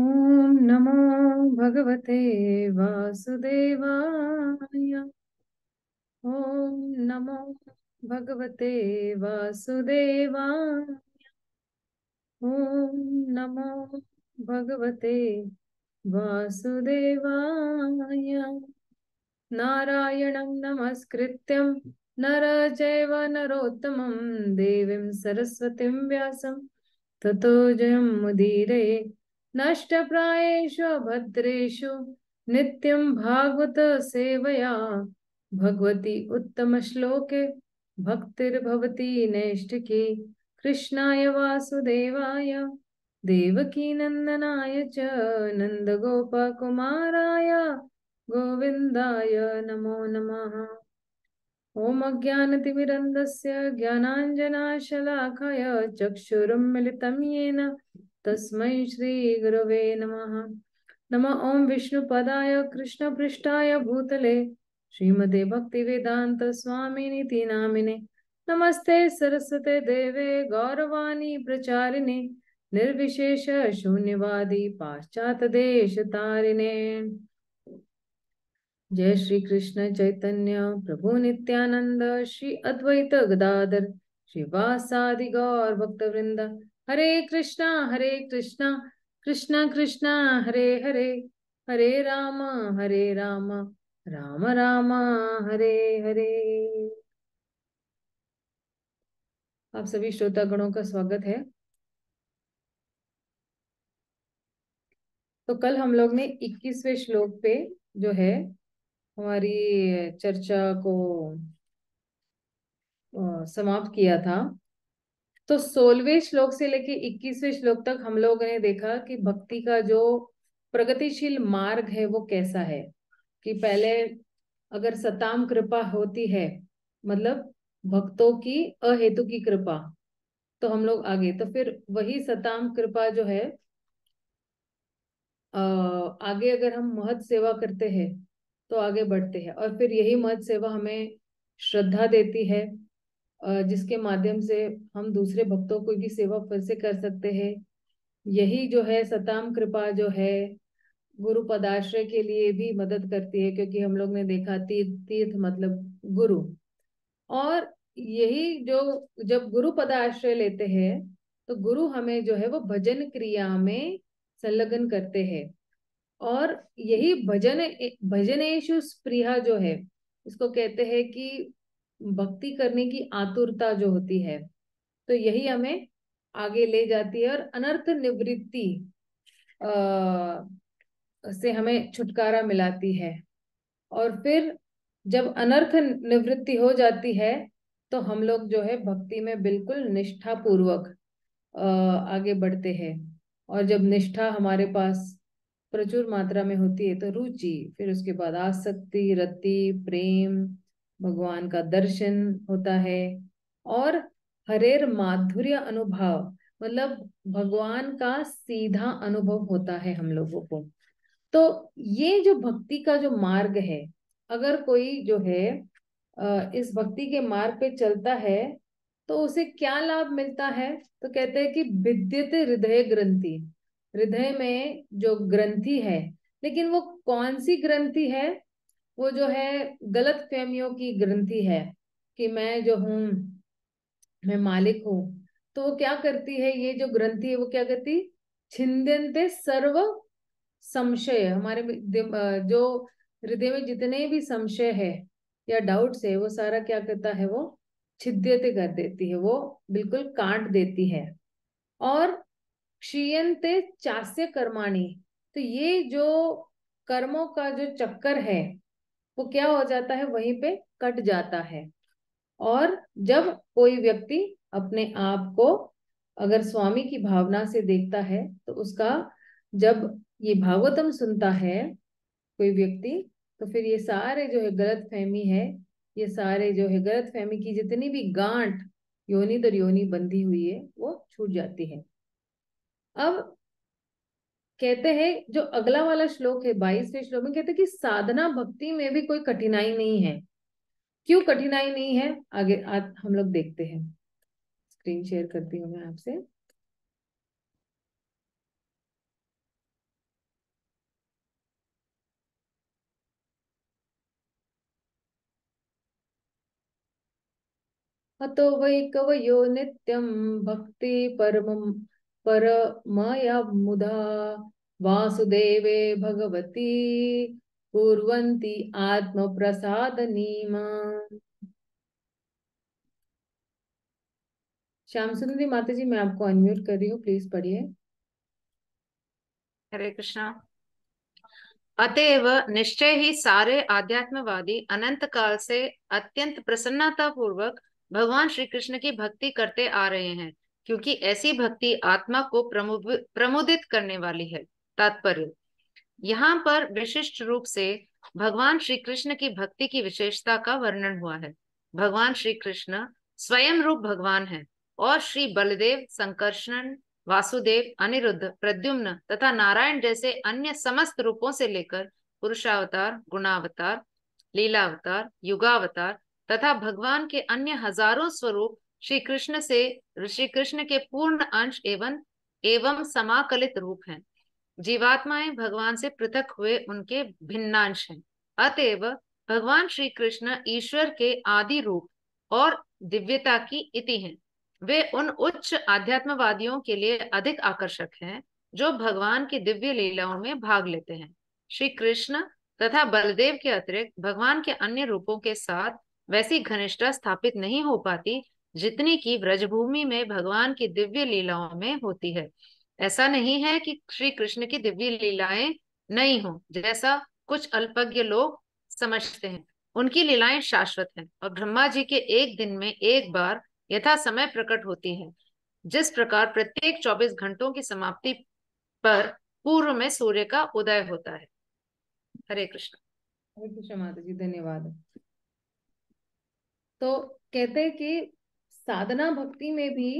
ॐ नमो भगवते वासुदेवाय ॐ नमो भगवते वासुदेवाय ॐ नमो भगवते वासुदेवाय नारायणं नमस्कृत्यं नर चैव नरोत्तमं देवीं सरस्वतीं व्यासं ततो जयं मुदीरये नष्टप्रायेषु अभद्रेषु नित्यं भागवत सेवया भगवती उत्तमश्लोके भक्तिर्भवती नैष्टिकी कृष्णा वासुदेवाय देवकीनन्दनाय च नन्दगोपकुमाराय गोविन्दाय नमो नमः ॐ अज्ञानतिमिरन्दस्य ज्ञानाञ्जनाशलाखय चक्षुरुन्मिलितं येन तस्मै श्रीगुरवे नमः नमः ॐ विष्णुपदाय कृष्णपृष्ठाय भूतले श्रीमते भक्तिवेदान्तस्वामिनिति नामिने नमस्ते सरस्वते देवे गौरवाणी प्रचारिणे निर्विशेष शून्यवादी पाश्चातदेश तारिणे जय श्री कृष्ण चैतन्य प्रभु नित्यानंद श्री अद्वैत गदाधर श्रीवासादि गौर भक्तवृंद हरे कृष्णा हरे कृष्णा कृष्णा कृष्णा हरे हरे हरे राम हरे राम राम राम हरे हरे आप सभी श्रोता गणों का स्वागत है तो कल हम लोग ने 21वें श्लोक पे जो है हमारी चर्चा को समाप्त किया था तो सोलहवें श्लोक से लेके इक्कीसवें श्लोक तक हम लोग ने देखा कि भक्ति का जो प्रगतिशील मार्ग है वो कैसा है कि पहले अगर सताम कृपा होती है मतलब भक्तों की अहेतु की कृपा तो हम लोग आगे तो फिर वही सताम कृपा जो है आ, आगे अगर हम महत सेवा करते हैं तो आगे बढ़ते हैं और फिर यही महत सेवा हमें श्रद्धा देती है जिसके माध्यम से हम दूसरे भक्तों को भी सेवा फिर से कर सकते हैं यही जो है सताम कृपा जो है गुरु पदाश्रय के लिए भी मदद करती है क्योंकि हम लोग ने देखा तीर्थ तीर्थ मतलब गुरु और यही जो जब गुरु पदाश्रय लेते हैं तो गुरु हमें जो है वो भजन क्रिया में संलग्न करते हैं और यही भजन भजनेशु स्प्रिया जो है इसको कहते हैं कि भक्ति करने की आतुरता जो होती है तो यही हमें आगे ले जाती है और अनर्थ निवृत्ति से हमें छुटकारा मिलाती है और फिर जब अनर्थ निवृत्ति हो जाती है तो हम लोग जो है भक्ति में बिल्कुल निष्ठा पूर्वक आगे बढ़ते हैं और जब निष्ठा हमारे पास प्रचुर मात्रा में होती है तो रुचि फिर उसके बाद आसक्ति रति प्रेम भगवान का दर्शन होता है और हरेर माधुर्य अनुभव मतलब भगवान का सीधा अनुभव होता है हम लोगों को तो ये जो भक्ति का जो मार्ग है अगर कोई जो है इस भक्ति के मार्ग पे चलता है तो उसे क्या लाभ मिलता है तो कहते हैं कि विद्युत हृदय ग्रंथि हृदय में जो ग्रंथि है लेकिन वो कौन सी ग्रंथि है वो जो है गलत फहमियों की ग्रंथि है कि मैं जो हूँ मैं मालिक हूँ तो वो क्या करती है ये जो ग्रंथि है वो क्या करती छिंदनते सर्व संशय हमारे जो हृदय में जितने भी संशय है या डाउट्स है वो सारा क्या करता है वो छिद्यते कर देती है वो बिल्कुल काट देती है और क्षीयते चास्य कर्माणी तो ये जो कर्मों का जो चक्कर है वो क्या हो जाता है वहीं पे कट जाता है और जब कोई व्यक्ति अपने आप को अगर स्वामी की भावना से देखता है तो उसका जब ये भागवतम सुनता है कोई व्यक्ति तो फिर ये सारे जो है गलत फहमी है ये सारे जो है गलत फहमी की जितनी भी गांठ योनि दर योनि बंधी हुई है वो छूट जाती है अब कहते हैं जो अगला वाला श्लोक है बाईसवें श्लोक में कहते हैं कि साधना भक्ति में भी कोई कठिनाई नहीं है क्यों कठिनाई नहीं है आगे आ, हम लोग देखते हैं स्क्रीन शेयर करती हूँ मैं आपसे वही कव यो नित्यं भक्ति परम मुदा वासुदेवे भगवती कुर्वन्ति आत्मप्रसादनीमा श्याम सुंदरी माता जी मैं आपको अनम्यूट कर रही हूँ प्लीज पढ़िए हरे कृष्णा अतएव निश्चय ही सारे आध्यात्मवादी अनंत काल से अत्यंत प्रसन्नता पूर्वक भगवान श्री कृष्ण की भक्ति करते आ रहे हैं क्योंकि ऐसी भक्ति आत्मा को प्रमुदित करने वाली है तात्पर्य यहाँ पर विशिष्ट रूप से भगवान श्री कृष्ण की भक्ति की विशेषता का वर्णन हुआ है भगवान श्री कृष्ण स्वयं रूप भगवान है और श्री बलदेव संकर्षण वासुदेव अनिरुद्ध प्रद्युम्न तथा नारायण जैसे अन्य समस्त रूपों से लेकर पुरुषावतार गुणावतार लीलावतार युगावतार तथा भगवान के अन्य हजारों स्वरूप श्री कृष्ण से श्री कृष्ण के पूर्ण अंश एवं एवं समाकलित रूप हैं जीवात्माएं भगवान से पृथक हुए उनके भिन्नांश हैं अतएव भगवान श्री कृष्ण ईश्वर के आदि रूप और दिव्यता की इति हैं वे उन उच्च आध्यात्मवादियों के लिए अधिक आकर्षक हैं जो भगवान की दिव्य लीलाओं में भाग लेते हैं श्री कृष्ण तथा बलदेव के अतिरिक्त भगवान के अन्य रूपों के साथ वैसी घनिष्ठता स्थापित नहीं हो पाती जितनी की ब्रजभूमि में भगवान की दिव्य लीलाओं में होती है ऐसा नहीं है कि श्री कृष्ण की दिव्य लीलाएं नहीं हो जैसा कुछ अल्पज्ञ लोग समझते हैं उनकी लीलाएं शाश्वत हैं और ब्रह्मा जी के एक दिन में एक बार यथा समय प्रकट होती है जिस प्रकार प्रत्येक 24 घंटों की समाप्ति पर पूर्व में सूर्य का उदय होता है हरे कृष्ण हरे कृष्ण माता जी धन्यवाद तो कहते हैं कि साधना भक्ति में भी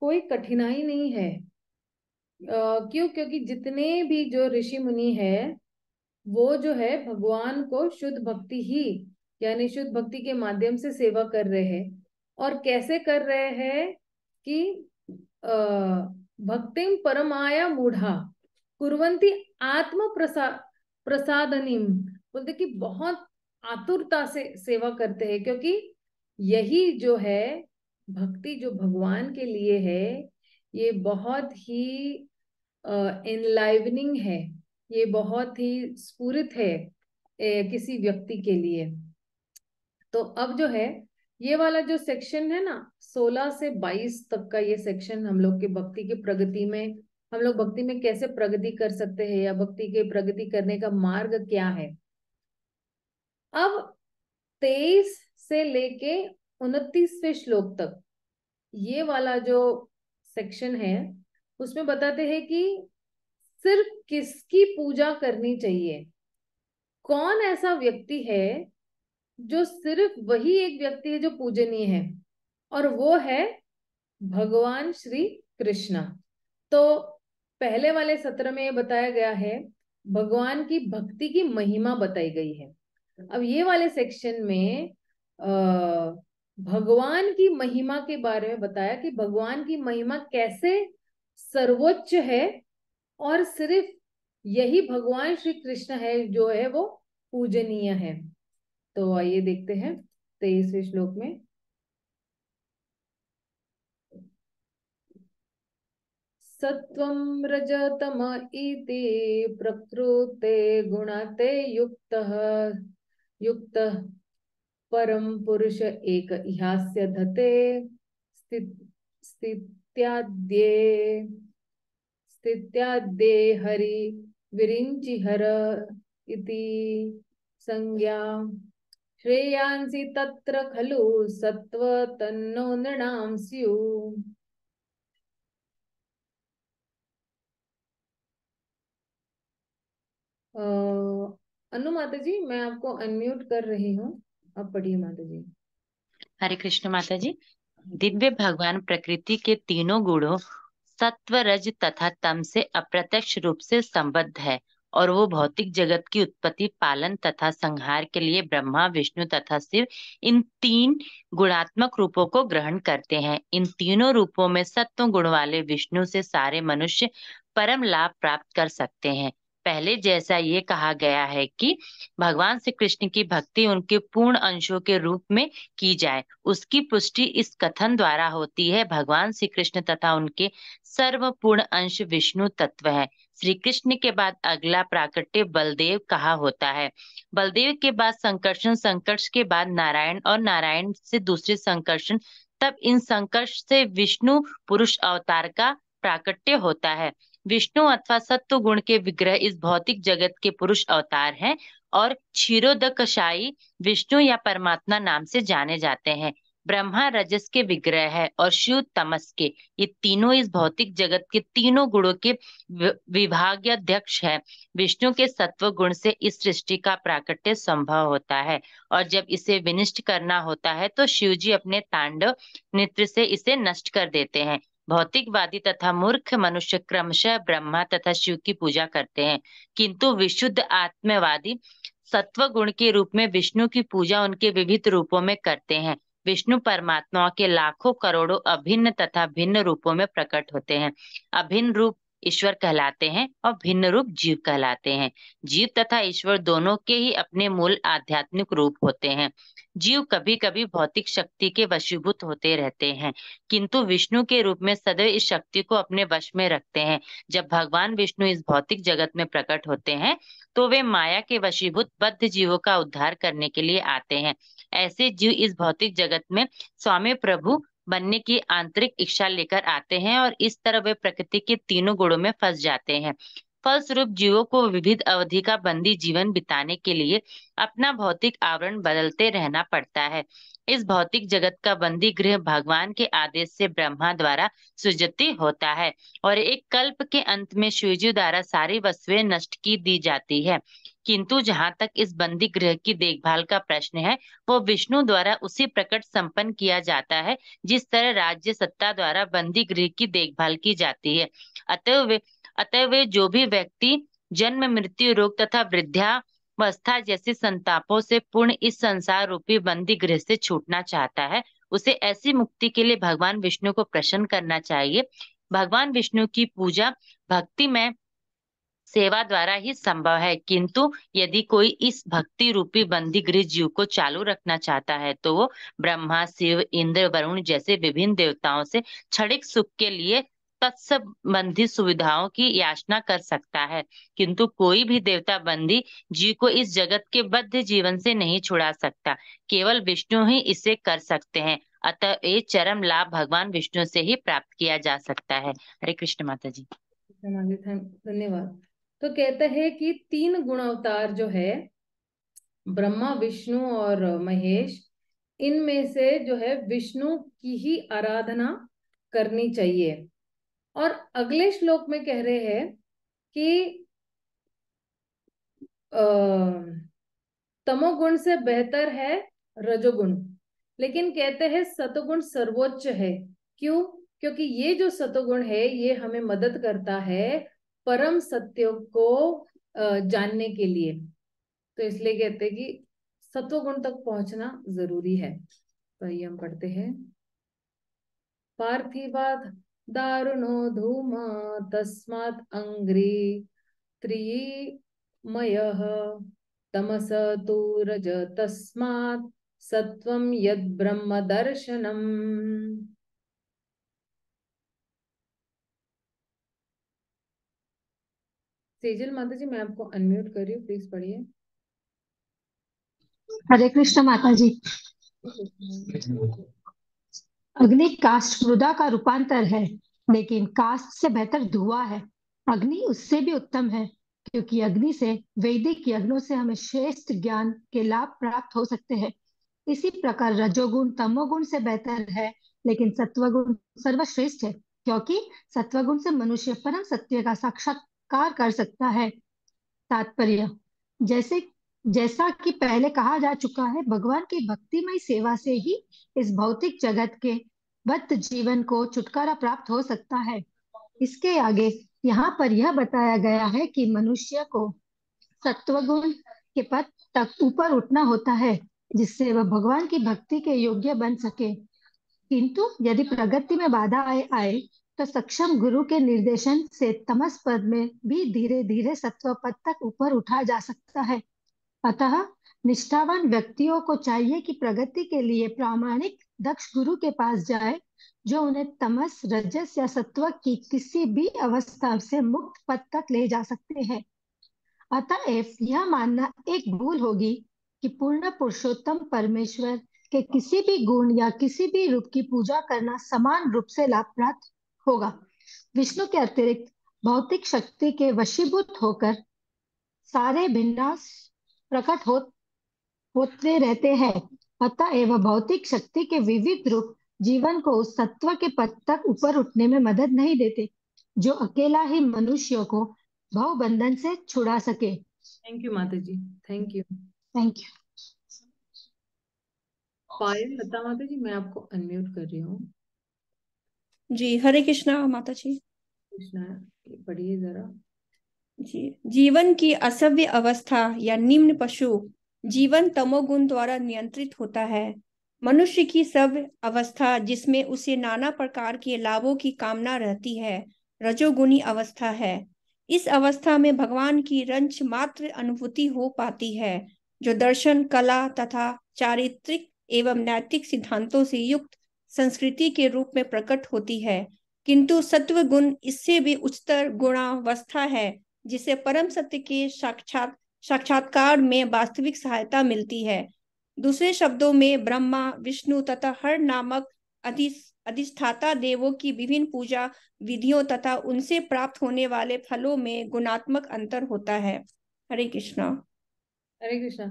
कोई कठिनाई नहीं है क्यों क्योंकि जितने भी जो ऋषि मुनि है वो जो है भगवान को शुद्ध भक्ति ही यानी शुद्ध भक्ति के माध्यम से सेवा कर रहे हैं और कैसे कर रहे हैं कि भक्तिम परमाया मूढ़ा कुरवंती आत्म प्रसा प्रसादनिम बोलते कि बहुत आतुरता से सेवा करते हैं क्योंकि यही जो है भक्ति जो भगवान के लिए है ये बहुत ही एनलाइवनिंग है ये बहुत ही स्फूरित है ए, किसी व्यक्ति के लिए तो अब जो है ये वाला जो सेक्शन है ना 16 से 22 तक का ये सेक्शन हम लोग के भक्ति की प्रगति में हम लोग भक्ति में कैसे प्रगति कर सकते हैं या भक्ति के प्रगति करने का मार्ग क्या है अब 23 से लेके उनतीसवें श्लोक तक ये वाला जो सेक्शन है उसमें बताते हैं कि सिर्फ किसकी पूजा करनी चाहिए कौन ऐसा व्यक्ति है जो सिर्फ वही एक व्यक्ति है जो पूजनीय है और वो है भगवान श्री कृष्णा तो पहले वाले सत्र में बताया गया है भगवान की भक्ति की महिमा बताई गई है अब ये वाले सेक्शन में अः भगवान की महिमा के बारे में बताया कि भगवान की महिमा कैसे सर्वोच्च है और सिर्फ यही भगवान श्री कृष्ण है जो है वो पूजनीय है तो आइए देखते हैं तेईसवें श्लोक में सत्वम रजतम इति प्रकृते गुणते युक्तः युक्तः परम पुरुष एक ह्यास्य धते स्थित स्थित्याद्ये स्थित्याद्ये हरि विरिंचि हर इति संज्ञा श्रेयांसि तत्र खलु सत्व तन्नो नृणां स्युः अनु माता जी मैं आपको अनम्यूट कर रही हूँ अब पढ़िए माता जी हरे कृष्ण माता जी दिव्य भगवान प्रकृति के तीनों गुणों सत्व रज तथा तम से अप्रत्यक्ष रूप से संबद्ध है और वो भौतिक जगत की उत्पत्ति पालन तथा संहार के लिए ब्रह्मा विष्णु तथा शिव इन तीन गुणात्मक रूपों को ग्रहण करते हैं इन तीनों रूपों में सत्व गुण वाले विष्णु से सारे मनुष्य परम लाभ प्राप्त कर सकते हैं पहले जैसा ये कहा गया है कि भगवान श्री कृष्ण की भक्ति उनके पूर्ण अंशों के रूप में की जाए उसकी पुष्टि इस कथन द्वारा होती है भगवान श्री कृष्ण तथा उनके सर्व पूर्ण अंश विष्णु तत्व है श्री कृष्ण के बाद अगला प्राकट्य बलदेव कहा होता है बलदेव के बाद संकर्षण संकर्ष के बाद नारायण और नारायण से दूसरे संकर्षण तब इन संकर्ष से विष्णु पुरुष अवतार का प्राकट्य होता है विष्णु अथवा सत्व गुण के विग्रह इस भौतिक जगत के पुरुष अवतार हैं और क्षीरोदकशाई विष्णु या परमात्मा नाम से जाने जाते हैं ब्रह्मा रजस के विग्रह है और शिव तमस के ये तीनों इस भौतिक जगत के तीनों गुणों के विभाग अध्यक्ष है विष्णु के सत्व गुण से इस सृष्टि का प्राकट्य संभव होता है और जब इसे विनिष्ट करना होता है तो शिव जी अपने तांडव नृत्य से इसे नष्ट कर देते हैं भौतिकवादी तथा मूर्ख मनुष्य क्रमशः ब्रह्मा तथा शिव की पूजा करते हैं किंतु विशुद्ध आत्मवादी सत्व गुण के रूप में विष्णु की पूजा उनके विविध रूपों में करते हैं विष्णु परमात्मा के लाखों करोड़ों अभिन्न तथा भिन्न रूपों में प्रकट होते हैं अभिन्न रूप ईश्वर कहलाते हैं और भिन्न रूप जीव कहलाते हैं जीव तथा ईश्वर दोनों के ही अपने मूल आध्यात्मिक रूप होते हैं जीव कभी कभी भौतिक शक्ति के वशीभूत होते रहते हैं किंतु विष्णु के रूप में सदैव इस शक्ति को अपने वश में रखते हैं जब भगवान विष्णु इस भौतिक जगत में प्रकट होते हैं तो वे माया के वशीभूत बद्ध जीवों का उद्धार करने के लिए आते हैं ऐसे जीव इस भौतिक जगत में स्वामी प्रभु बनने की आंतरिक इच्छा लेकर आते हैं और इस तरह वे प्रकृति के तीनों गुणों में फंस जाते हैं फलस्वरूप जीवों को विविध अवधि का बंदी जीवन बिताने के लिए अपना भौतिक आवरण बदलते रहना पड़ता है इस भौतिक जगत का बंदी गृह भगवान के आदेश से ब्रह्मा द्वारा सुजति होता है और एक कल्प के अंत में शिवजी द्वारा सारी वस्तुएं नष्ट की दी जाती है किंतु जहां तक इस बंदी गृह की देखभाल का प्रश्न है वो विष्णु द्वारा उसी प्रकट संपन्न किया जाता है जिस तरह राज्य सत्ता द्वारा बंदी गृह की देखभाल की जाती है अतः वे जो भी व्यक्ति जन्म मृत्यु रोग तथा वृद्धा अवस्था जैसे संतापों से पूर्ण इस संसार रूपी बंदी गृह से छूटना चाहता है उसे ऐसी मुक्ति के लिए भगवान विष्णु को प्रसन्न करना चाहिए भगवान विष्णु की पूजा भक्ति में सेवा द्वारा ही संभव है किंतु यदि कोई इस भक्ति रूपी बंदी गृह जीव को चालू रखना चाहता है तो वो ब्रह्मा शिव इंद्र वरुण जैसे विभिन्न देवताओं से क्षणिक सुख के लिए तत्सबंधी सुविधाओं की याचना कर सकता है किंतु कोई भी देवता बंदी जीव को इस जगत के बद्ध जीवन से नहीं छुड़ा सकता केवल विष्णु ही इसे कर सकते हैं अतः ये चरम लाभ भगवान विष्णु से ही प्राप्त किया जा सकता है हरे कृष्ण माता जी धन्यवाद तो कहते है कि तीन गुण अवतार जो है ब्रह्मा विष्णु और महेश इनमें से जो है विष्णु की ही आराधना करनी चाहिए और अगले श्लोक में कह रहे हैं कि तमोगुण से बेहतर है रजोगुण लेकिन कहते हैं सतोगुण सर्वोच्च है क्यों क्योंकि ये जो सतोगुण है ये हमें मदद करता है परम सत्य को जानने के लिए तो इसलिए कहते हैं कि सत्व गुण तक पहुंचना जरूरी है तो ये हम पढ़ते हैं पार्थिवाद दारुणो धूम तस्मात अंग्री त्रिमय तमस तू रज तस्मात सत्वम यद ब्रह्म दर्शनम सेजल माता जी मैं आपको अनम्यूट कर रही हूँ प्लीज पढ़िए हरे कृष्ण माता जी अग्नि कास्ट मृदा का रूपांतर है लेकिन कास्ट से बेहतर धुआं है अग्नि उससे भी उत्तम है क्योंकि अग्नि से वैदिक यज्ञों से हमें श्रेष्ठ ज्ञान के लाभ प्राप्त हो सकते हैं इसी प्रकार रजोगुण तमोगुण से बेहतर है लेकिन सत्वगुण सर्वश्रेष्ठ है क्योंकि सत्वगुण से मनुष्य परम सत्य का साक्षात स्वीकार कर सकता है तात्पर्य जैसे जैसा कि पहले कहा जा चुका है भगवान की भक्तिमय सेवा से ही इस भौतिक जगत के बद्ध जीवन को छुटकारा प्राप्त हो सकता है इसके आगे यहाँ पर यह बताया गया है कि मनुष्य को सत्वगुण के पद तक ऊपर उठना होता है जिससे वह भगवान की भक्ति के योग्य बन सके किंतु यदि प्रगति में बाधा आए आए तो सक्षम गुरु के निर्देशन से तमस पद में भी धीरे धीरे सत्व पद तक ऊपर उठा जा सकता है अतः निष्ठावान व्यक्तियों को चाहिए कि प्रगति के लिए प्रामाणिक दक्ष गुरु के पास जाए जो उन्हें तमस रजस या सत्व की किसी भी अवस्था से मुक्त पद तक ले जा सकते हैं अतएव यह मानना एक भूल होगी कि पूर्ण पुरुषोत्तम परमेश्वर के किसी भी गुण या किसी भी रूप की पूजा करना समान रूप से लाभ प्राप्त होगा विष्णु के अतिरिक्त भौतिक शक्ति के वशीभूत होकर सारे भिन्नास प्रकट हो होते रहते हैं अतः एवं भौतिक शक्ति के विविध रूप जीवन को उस तत्व के पद तक ऊपर उठने में मदद नहीं देते जो अकेला ही मनुष्यों को भाव बंधन से छुड़ा सके थैंक यू माता जी thank you thank you Payal Lata माता जी मैं आपको अनम्यूट कर रही हूँ जी हरे कृष्णा माता जी पढ़िए जरा जी जीवन की असभ्य अवस्था या निम्न पशु जीवन तमोगुण द्वारा नियंत्रित होता है मनुष्य की सब अवस्था जिसमें उसे नाना प्रकार के लाभों की कामना रहती है रजोगुणी अवस्था है इस अवस्था में भगवान की रंच मात्र अनुभूति हो पाती है जो दर्शन कला तथा चारित्रिक एवं नैतिक सिद्धांतों से युक्त संस्कृति के रूप में प्रकट होती है किंतु सत्व गुण इससे भी उच्चतर गुणावस्था है जिसे परम सत्य के साक्षात साक्षात्कार में वास्तविक सहायता मिलती है दूसरे शब्दों में ब्रह्मा विष्णु तथा हर नामक अधिष्ठाता देवों की विभिन्न पूजा विधियों तथा उनसे प्राप्त होने वाले फलों में गुणात्मक अंतर होता है हरे कृष्णा हरे कृष्णा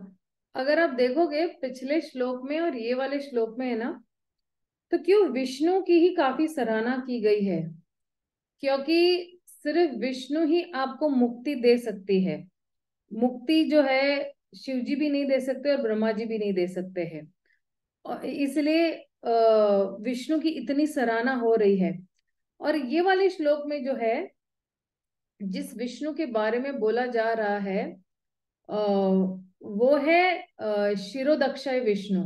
अगर आप देखोगे पिछले श्लोक में और ये वाले श्लोक में है ना तो क्यों विष्णु की ही काफी सराहना की गई है क्योंकि सिर्फ विष्णु ही आपको मुक्ति दे सकती है मुक्ति जो है शिव जी भी नहीं दे सकते और ब्रह्मा जी भी नहीं दे सकते हैं इसलिए विष्णु की इतनी सराहना हो रही है और ये वाले श्लोक में जो है जिस विष्णु के बारे में बोला जा रहा है वो है शिरोदक्षय विष्णु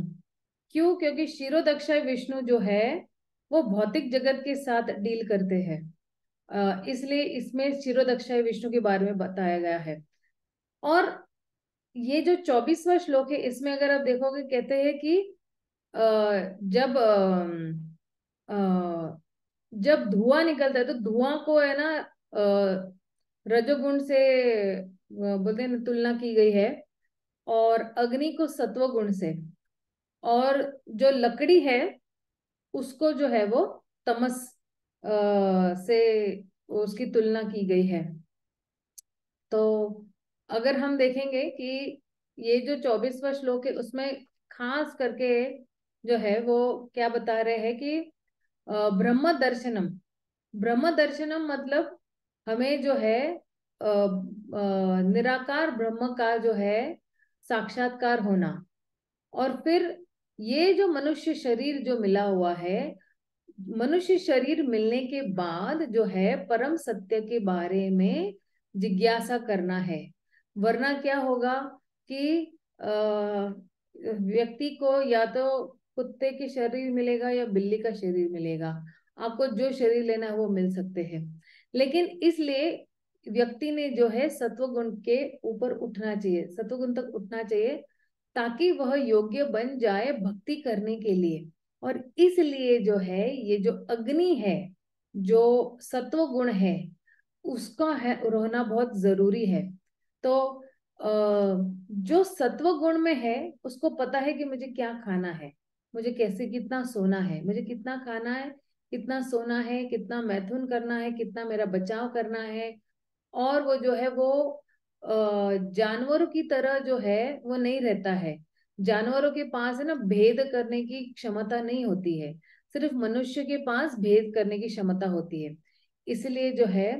क्यों क्योंकि शिरोदक्षय विष्णु जो है वो भौतिक जगत के साथ डील करते हैं इसलिए इसमें शिरोदक्षय विष्णु के बारे में बताया गया है और ये जो चौबीसवा श्लोक है इसमें अगर आप देखोगे कहते हैं कि जब जब धुआं निकलता है तो धुआं को है ना रजोगुण से बोलते हैं तुलना की गई है और अग्नि को सत्व गुण से और जो लकड़ी है उसको जो है वो तमस आ, से उसकी तुलना की गई है तो अगर हम देखेंगे कि ये जो चौबीसवा श्लोक है उसमें खास करके जो है वो क्या बता रहे हैं कि ब्रह्म दर्शनम ब्रह्म दर्शनम मतलब हमें जो है निराकार ब्रह्म का जो है साक्षात्कार होना और फिर ये जो मनुष्य शरीर जो मिला हुआ है मनुष्य शरीर मिलने के बाद जो है परम सत्य के बारे में जिज्ञासा करना है वरना क्या होगा कि व्यक्ति को या तो कुत्ते के शरीर मिलेगा या बिल्ली का शरीर मिलेगा आपको जो शरीर लेना है वो मिल सकते हैं लेकिन इसलिए व्यक्ति ने जो है सत्वगुण के ऊपर उठना चाहिए सत्वगुण तक उठना चाहिए ताकि वह योग्य बन जाए भक्ति करने के लिए और इसलिए जो है ये जो अग्नि है जो सत्व गुण है उसका है रहना बहुत जरूरी है तो जो सत्व गुण में है उसको पता है कि मुझे क्या खाना है मुझे कैसे कितना सोना है मुझे कितना खाना है कितना सोना है कितना मैथुन करना है कितना मेरा बचाव करना है और वो जो है वो जानवरों की तरह जो है वो नहीं रहता है जानवरों के पास है ना भेद करने की क्षमता नहीं होती है सिर्फ मनुष्य के पास भेद करने की क्षमता होती है इसलिए जो है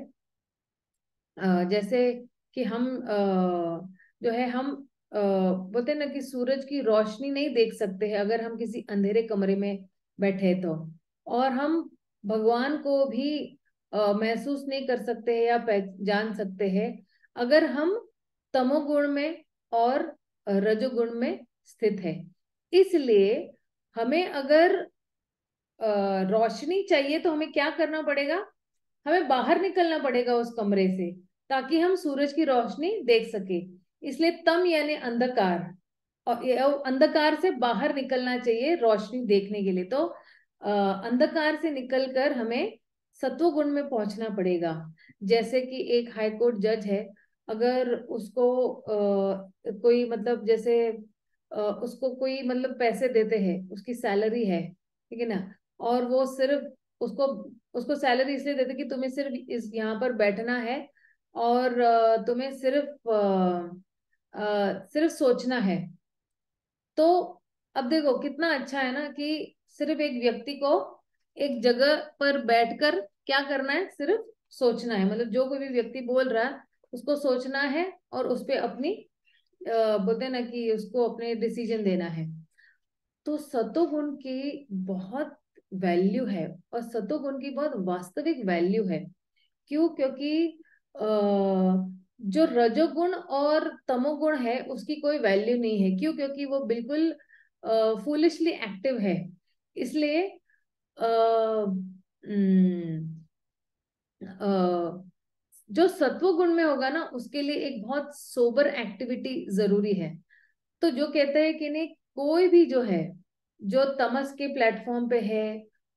जैसे कि हम जो है हम बोलते ना कि सूरज की रोशनी नहीं देख सकते हैं अगर हम किसी अंधेरे कमरे में बैठे तो और हम भगवान को भी महसूस नहीं कर सकते हैं या जान सकते हैं अगर हम तमोगुण में और रजोगुण में स्थित है इसलिए हमें अगर रोशनी चाहिए तो हमें क्या करना पड़ेगा हमें बाहर निकलना पड़ेगा उस कमरे से ताकि हम सूरज की रोशनी देख सके इसलिए तम यानी अंधकार और अंधकार से बाहर निकलना चाहिए रोशनी देखने के लिए तो अंधकार से निकलकर हमें सत्व गुण में पहुंचना पड़ेगा जैसे कि एक हाई कोर्ट जज है अगर उसको आ, कोई मतलब जैसे आ, उसको कोई मतलब पैसे देते हैं उसकी सैलरी है ठीक है ना और वो सिर्फ उसको उसको सैलरी इसलिए देते कि तुम्हें सिर्फ इस यहाँ पर बैठना है और तुम्हें सिर्फ आ, आ, सिर्फ सोचना है तो अब देखो कितना अच्छा है ना कि सिर्फ एक व्यक्ति को एक जगह पर बैठकर क्या करना है सिर्फ सोचना है मतलब जो कोई भी व्यक्ति बोल रहा है उसको सोचना है और उस पर अपनी बोलते ना कि उसको अपने डिसीजन देना है तो सतोगुण की बहुत वैल्यू है और सतोगुण की बहुत वास्तविक वैल्यू है क्यों क्योंकि जो रजोगुण और तमोगुण है उसकी कोई वैल्यू नहीं है क्यों क्योंकि वो बिल्कुल फूलिशली एक्टिव है इसलिए आ, जो सत्व गुण में होगा ना उसके लिए एक बहुत सोबर एक्टिविटी जरूरी है तो जो कहते हैं कि नहीं कोई भी जो है जो तमस के प्लेटफॉर्म पे है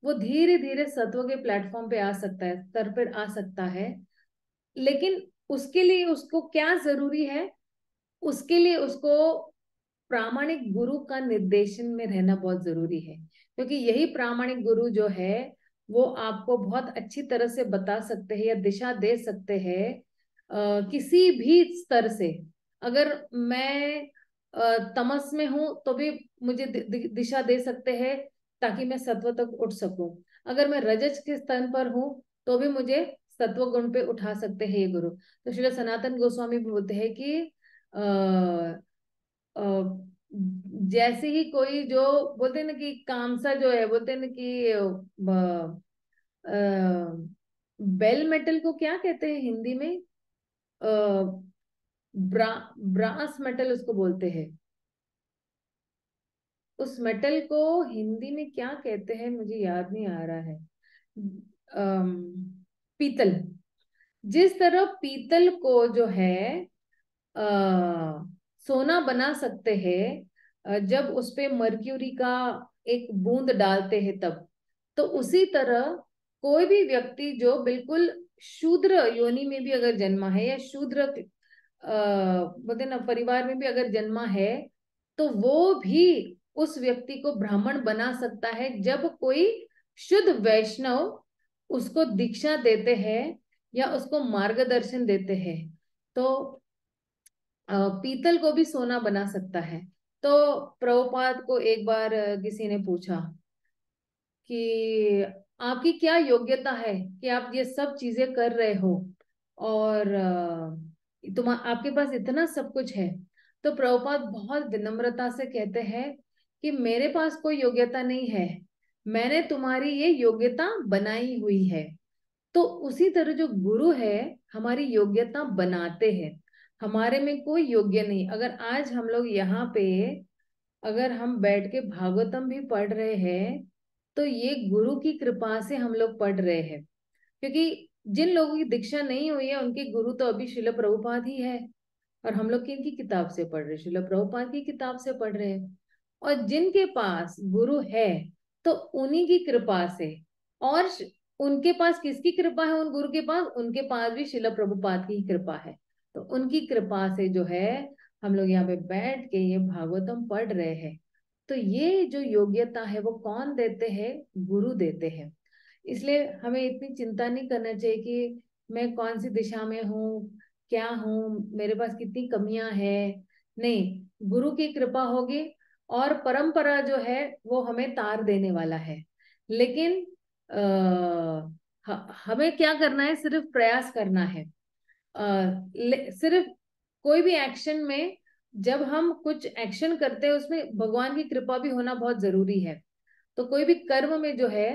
वो धीरे धीरे सत्व के प्लेटफॉर्म पे आ सकता है स्तर पर आ सकता है लेकिन उसके लिए उसको क्या जरूरी है उसके लिए उसको प्रामाणिक गुरु का निर्देशन में रहना बहुत जरूरी है क्योंकि यही प्रामाणिक गुरु जो है वो आपको बहुत अच्छी तरह से बता सकते हैं या दिशा दे सकते हैं किसी भी स्तर से अगर मैं तमस में हूं तो भी मुझे दिशा दे सकते हैं ताकि मैं सत्व तक उठ सकूं अगर मैं रजत के स्तर पर हूं तो भी मुझे सत्व गुण पे उठा सकते हैं ये गुरु तो श्री सनातन गोस्वामी बोलते हैं कि अः जैसे ही कोई जो बोलते ना कि कामसा जो है बोलते ना कि बेल मेटल को क्या कहते हैं हिंदी में ब्रा, ब्रास मेटल उसको बोलते हैं उस मेटल को हिंदी में क्या कहते हैं मुझे याद नहीं आ रहा है आ, पीतल जिस तरह पीतल को जो है आ, सोना बना सकते हैं जब उस पे मर्क्यूरी का एक बूंद डालते हैं तब तो उसी तरह कोई भी व्यक्ति जो बिल्कुल शूद्र योनि में भी अगर जन्मा है या शूद्र बोलते ना परिवार में भी अगर जन्मा है तो वो भी उस व्यक्ति को ब्राह्मण बना सकता है जब कोई शुद्ध वैष्णव उसको दीक्षा देते हैं या उसको मार्गदर्शन देते हैं तो पीतल को भी सोना बना सकता है तो प्रभुपाद को एक बार किसी ने पूछा कि आपकी क्या योग्यता है कि आप ये सब चीजें कर रहे हो और तुम्हारे आपके पास इतना सब कुछ है तो प्रभुपाद बहुत विनम्रता से कहते हैं कि मेरे पास कोई योग्यता नहीं है मैंने तुम्हारी ये योग्यता बनाई हुई है तो उसी तरह जो गुरु है हमारी योग्यता बनाते हैं हमारे में कोई योग्य नहीं अगर आज हम लोग यहाँ पे अगर हम बैठ के भागवतम भी पढ़ रहे हैं तो ये गुरु की कृपा से हम लोग पढ़ रहे हैं क्योंकि जिन लोगों की दीक्षा नहीं हुई है उनके गुरु तो अभी शिल प्रभुपाद ही है और हम लोग किन की किताब से पढ़ रहे शिल प्रभुपाद की किताब से पढ़ रहे हैं और जिनके पास गुरु है तो उन्हीं की कृपा से और उनके पास किसकी कृपा है उन गुरु के पास उनके पास भी शिल प्रभुपाद की कृपा है तो उनकी कृपा से जो है हम लोग यहाँ पे बैठ के ये भागवतम पढ़ रहे हैं तो ये जो योग्यता है वो कौन देते हैं गुरु देते हैं इसलिए हमें इतनी चिंता नहीं करना चाहिए कि मैं कौन सी दिशा में हूँ क्या हूँ मेरे पास कितनी कमियां है नहीं गुरु की कृपा होगी और परंपरा जो है वो हमें तार देने वाला है लेकिन आ, हमें क्या करना है सिर्फ प्रयास करना है सिर्फ कोई भी एक्शन में जब हम कुछ एक्शन करते हैं उसमें भगवान की कृपा भी होना बहुत जरूरी है तो कोई भी कर्म में जो है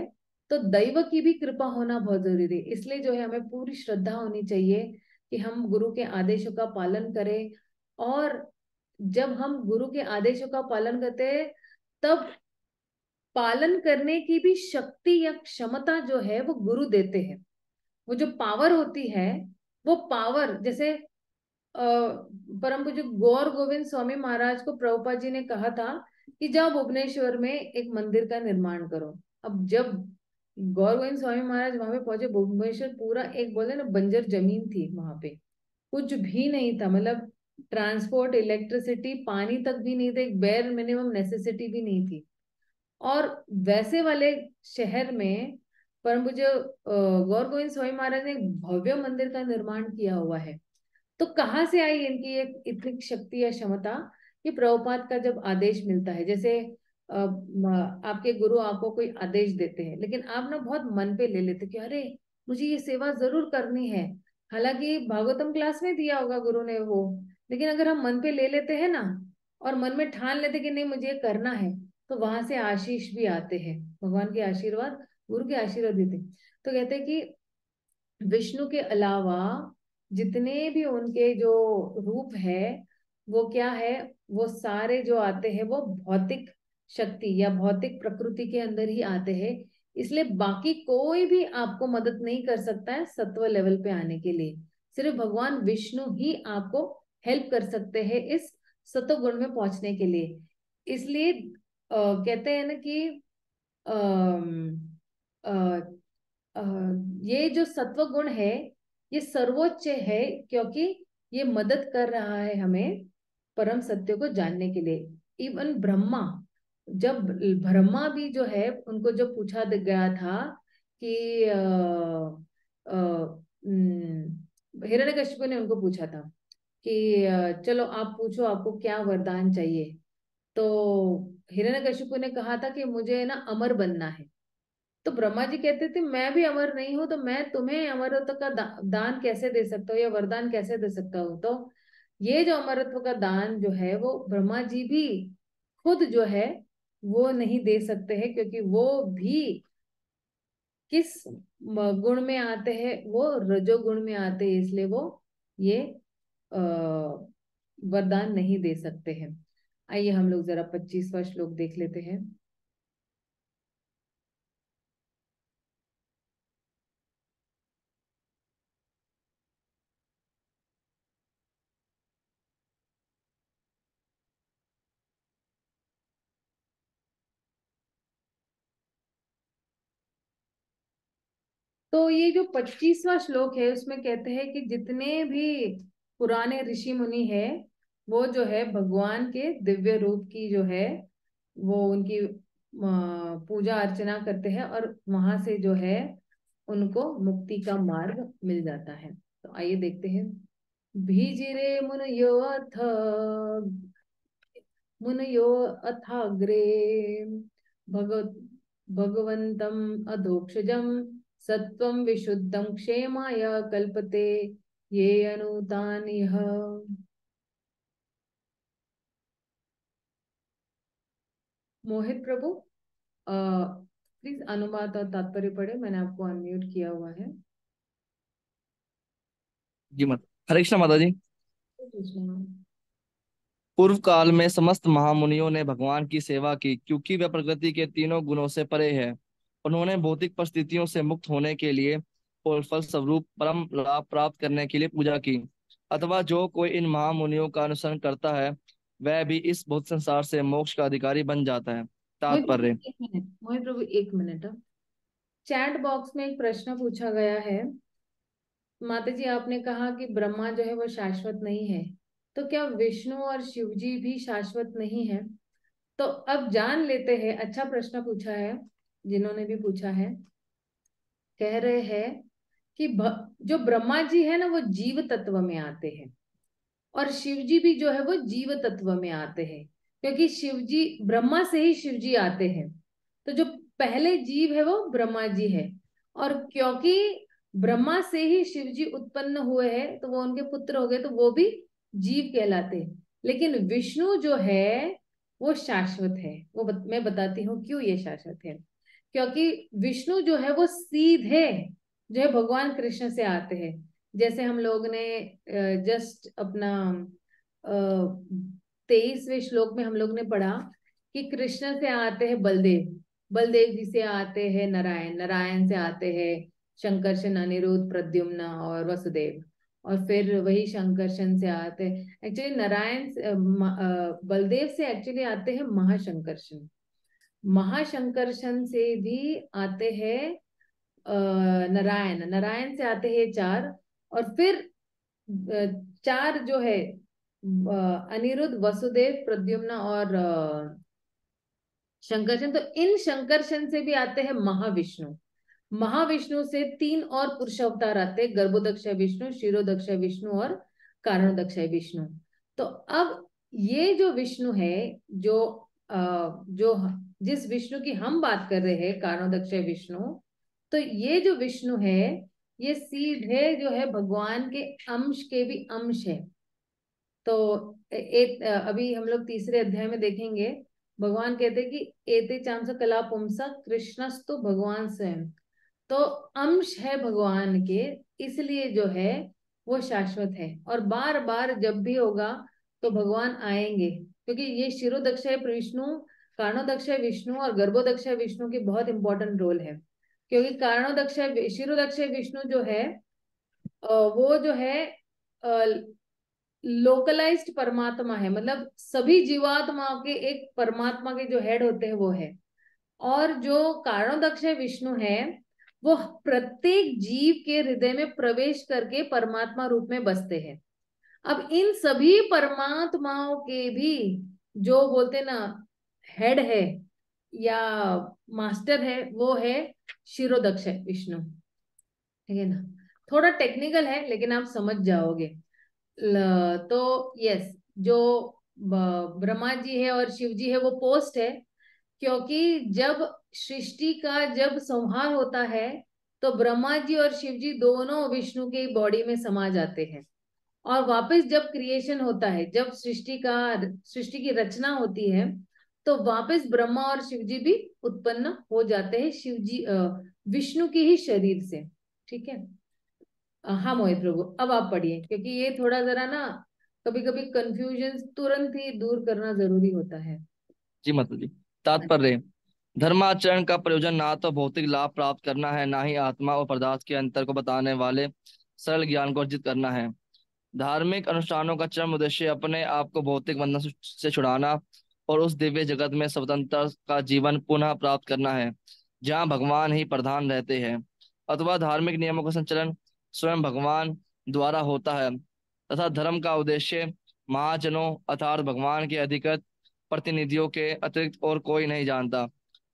तो दैव की भी कृपा होना बहुत जरूरी है इसलिए जो है हमें पूरी श्रद्धा होनी चाहिए कि हम गुरु के आदेशों का पालन करें और जब हम गुरु के आदेशों का पालन करते हैं तब पालन करने की भी शक्ति या क्षमता जो है वो गुरु देते हैं वो जो पावर होती है वो पावर जैसे परम पूज्य गौर गोविंद स्वामी महाराज को प्रभुपा जी ने कहा था कि जाओ भुवनेश्वर में एक मंदिर का निर्माण करो अब जब गौर गोविंद स्वामी महाराज वहां पे पहुंचे भुवनेश्वर पूरा एक बोले ना बंजर जमीन थी वहां पे कुछ भी नहीं था मतलब ट्रांसपोर्ट इलेक्ट्रिसिटी पानी तक भी नहीं था एक बेर मिनिमम नेसेसिटी भी नहीं थी और वैसे वाले शहर में परम पूज्य गौर गोविंद स्वामी महाराज ने भव्य मंदिर का निर्माण किया हुआ है तो कहाँ से आई इनकी ये इतनी शक्ति या क्षमता कि प्रभुपात का जब आदेश मिलता है जैसे आपके गुरु आपको कोई आदेश देते हैं लेकिन आप ना बहुत मन पे ले लेते कि अरे मुझे ये सेवा जरूर करनी है हालांकि भागवतम क्लास में दिया होगा गुरु ने वो लेकिन अगर हम मन पे ले लेते हैं ना और मन में ठान लेते कि नहीं मुझे करना है तो वहां से आशीष भी आते हैं भगवान के आशीर्वाद गुरु के आशीर्वाद देते तो कहते हैं कि विष्णु के अलावा जितने भी उनके जो रूप है वो क्या है वो सारे जो आते हैं वो भौतिक शक्ति या भौतिक प्रकृति के अंदर ही आते हैं इसलिए बाकी कोई भी आपको मदद नहीं कर सकता है सत्व लेवल पे आने के लिए सिर्फ भगवान विष्णु ही आपको हेल्प कर सकते हैं इस सत्व गुण में पहुंचने के लिए इसलिए आ, कहते हैं ना कि अः ये जो सत्व गुण है ये सर्वोच्च है क्योंकि ये मदद कर रहा है हमें परम सत्य को जानने के लिए इवन ब्रह्मा जब ब्रह्मा भी जो है उनको जब पूछा गया था कि हम्म, कश्यप ने उनको पूछा था कि चलो आप पूछो आपको क्या वरदान चाहिए तो कश्यप ने कहा था कि मुझे ना अमर बनना है तो ब्रह्मा जी कहते थे मैं भी अमर नहीं हूं तो मैं तुम्हें अमरत्व का दा, दान कैसे दे सकता हूँ या वरदान कैसे दे सकता हूँ तो ये जो अमरत्व का दान जो है वो ब्रह्मा जी भी खुद जो है वो नहीं दे सकते हैं क्योंकि वो भी किस गुण में आते हैं वो रजोगुण में आते हैं इसलिए वो ये वरदान नहीं दे सकते हैं आइए हम लोग जरा पच्चीसवा श्लोक देख लेते हैं तो ये जो पच्चीसवा श्लोक है उसमें कहते हैं कि जितने भी पुराने ऋषि मुनि है वो जो है भगवान के दिव्य रूप की जो है वो उनकी पूजा अर्चना करते हैं और वहां से जो है उनको मुक्ति का मार्ग मिल जाता है तो आइए देखते हैं भीजिरे मुनयो अथ मुनयो अथाग्रे भगवत भगवंतम अधोक्षजम सत्व विशुद्ध क्षेमा कल्पते ये अनुतानिह मोहित प्रभु प्लीज अनुवाद और तात्पर्य पढ़े मैंने आपको अनम्यूट किया हुआ है जी मत हरे कृष्ण माता जी पूर्व काल में समस्त महामुनियों ने भगवान की सेवा की क्योंकि वे प्रकृति के तीनों गुणों से परे हैं उन्होंने भौतिक परिस्थितियों से मुक्त होने के लिए और स्वरूप परम लाभ प्राप्त करने के लिए पूजा की अथवा जो कोई इन महामुनियों का अनुसरण करता है वह भी इस भौतिक संसार से मोक्ष का अधिकारी बन जाता है तात्पर्य मोहित प्रभु एक मिनट चैट बॉक्स में एक प्रश्न पूछा गया है माता जी आपने कहा कि ब्रह्मा जो है वो शाश्वत नहीं है तो क्या विष्णु और शिव जी भी शाश्वत नहीं है तो अब जान लेते हैं अच्छा प्रश्न पूछा है जिन्होंने भी पूछा है कह रहे हैं कि जो ब्रह्मा जी है ना वो जीव तत्व में आते हैं और शिव जी भी जो है वो जीव तत्व में आते हैं क्योंकि शिव जी ब्रह्मा से ही शिव जी आते हैं तो जो पहले जीव है वो ब्रह्मा जी है और क्योंकि ब्रह्मा से ही शिव जी उत्पन्न हुए हैं तो वो उनके पुत्र हो गए तो वो भी जीव कहलाते हैं लेकिन विष्णु जो है वो शाश्वत है वो बत, मैं बताती हूँ क्यों ये शाश्वत है क्योंकि विष्णु जो है वो सीधे जो है भगवान कृष्ण से आते हैं जैसे हम लोग ने जस्ट अपना तेईसवें श्लोक में हम लोग ने पढ़ा कि कृष्ण से आते हैं बलदेव बलदेव जी से आते हैं नारायण नारायण से आते हैं शंकरशन अनिरुद्ध प्रद्युम्न और वसुदेव और फिर वही शंकर से आते हैं एक्चुअली नारायण बलदेव से एक्चुअली आते हैं महाशंकरशन महाशंकर्षण से भी आते हैं नारायण नारायण से आते हैं चार और फिर चार जो है अनिरुद्ध वसुदेव प्रद्युम्न और शंकरशन तो इन शंकरशन से भी आते हैं महाविष्णु महाविष्णु से तीन और पुरुष अवतार आते हैं गर्भोदक्ष विष्णु शिरोदक्ष विष्णु और कारणोदक्ष विष्णु तो अब ये जो विष्णु है जो जो जिस विष्णु की हम बात कर रहे हैं दक्ष विष्णु तो ये जो विष्णु है ये सीधे जो है भगवान के अंश के भी अंश है तो एक अभी हम लोग तीसरे अध्याय में देखेंगे भगवान कहते हैं कि एते चांस कला पुमसा कृष्णस्तु भगवान स्वयं तो अंश है भगवान के इसलिए जो है वो शाश्वत है और बार बार जब भी होगा तो भगवान आएंगे क्योंकि ये शिरोदक्ष विष्णु कारणोदक्षय विष्णु और गर्भोदक्षय विष्णु की बहुत इंपॉर्टेंट रोल है क्योंकि कारणोदक्षय शिरोदक्षय विष्णु जो है वो जो है लोकलाइज्ड परमात्मा है मतलब सभी जीवात्माओं के एक परमात्मा के जो हेड होते हैं वो है और जो कारणोदक्षय विष्णु है वो प्रत्येक जीव के हृदय में प्रवेश करके परमात्मा रूप में बसते हैं अब इन सभी परमात्माओं के भी जो बोलते ना हेड है या मास्टर है वो है शिरोदक्ष है विष्णु ठीक है ना थोड़ा टेक्निकल है लेकिन आप समझ जाओगे तो यस जो ब्रह्मा जी है और शिव जी है वो पोस्ट है क्योंकि जब सृष्टि का जब संहार होता है तो ब्रह्मा जी और शिव जी दोनों विष्णु के बॉडी में समा जाते हैं और वापस जब क्रिएशन होता है जब सृष्टि का सृष्टि की रचना होती है तो वापस ब्रह्मा और शिव जी भी उत्पन्न हो जाते हैं शिव जी विष्णु के ही शरीर से ठीक है हाँ मोहित प्रभु अब आप पढ़िए क्योंकि ये थोड़ा जरा ना कभी कभी कंफ्यूजन तुरंत ही दूर करना जरूरी होता है जी मतलब जी तात्पर्य धर्माचरण का प्रयोजन ना तो भौतिक लाभ प्राप्त करना है ना ही आत्मा और पदार्थ के अंतर को बताने वाले सरल ज्ञान को अर्जित करना है धार्मिक अनुष्ठानों का चरम उद्देश्य अपने आप को भौतिक बंधन से छुड़ाना और उस दिव्य जगत में स्वतंत्रता का जीवन पुनः प्राप्त करना है जहाँ भगवान ही प्रधान रहते हैं अथवा धार्मिक नियमों का संचालन स्वयं भगवान द्वारा होता है तथा धर्म का उद्देश्य महाजनों अर्थात भगवान के अधिकृत प्रतिनिधियों के अतिरिक्त और कोई नहीं जानता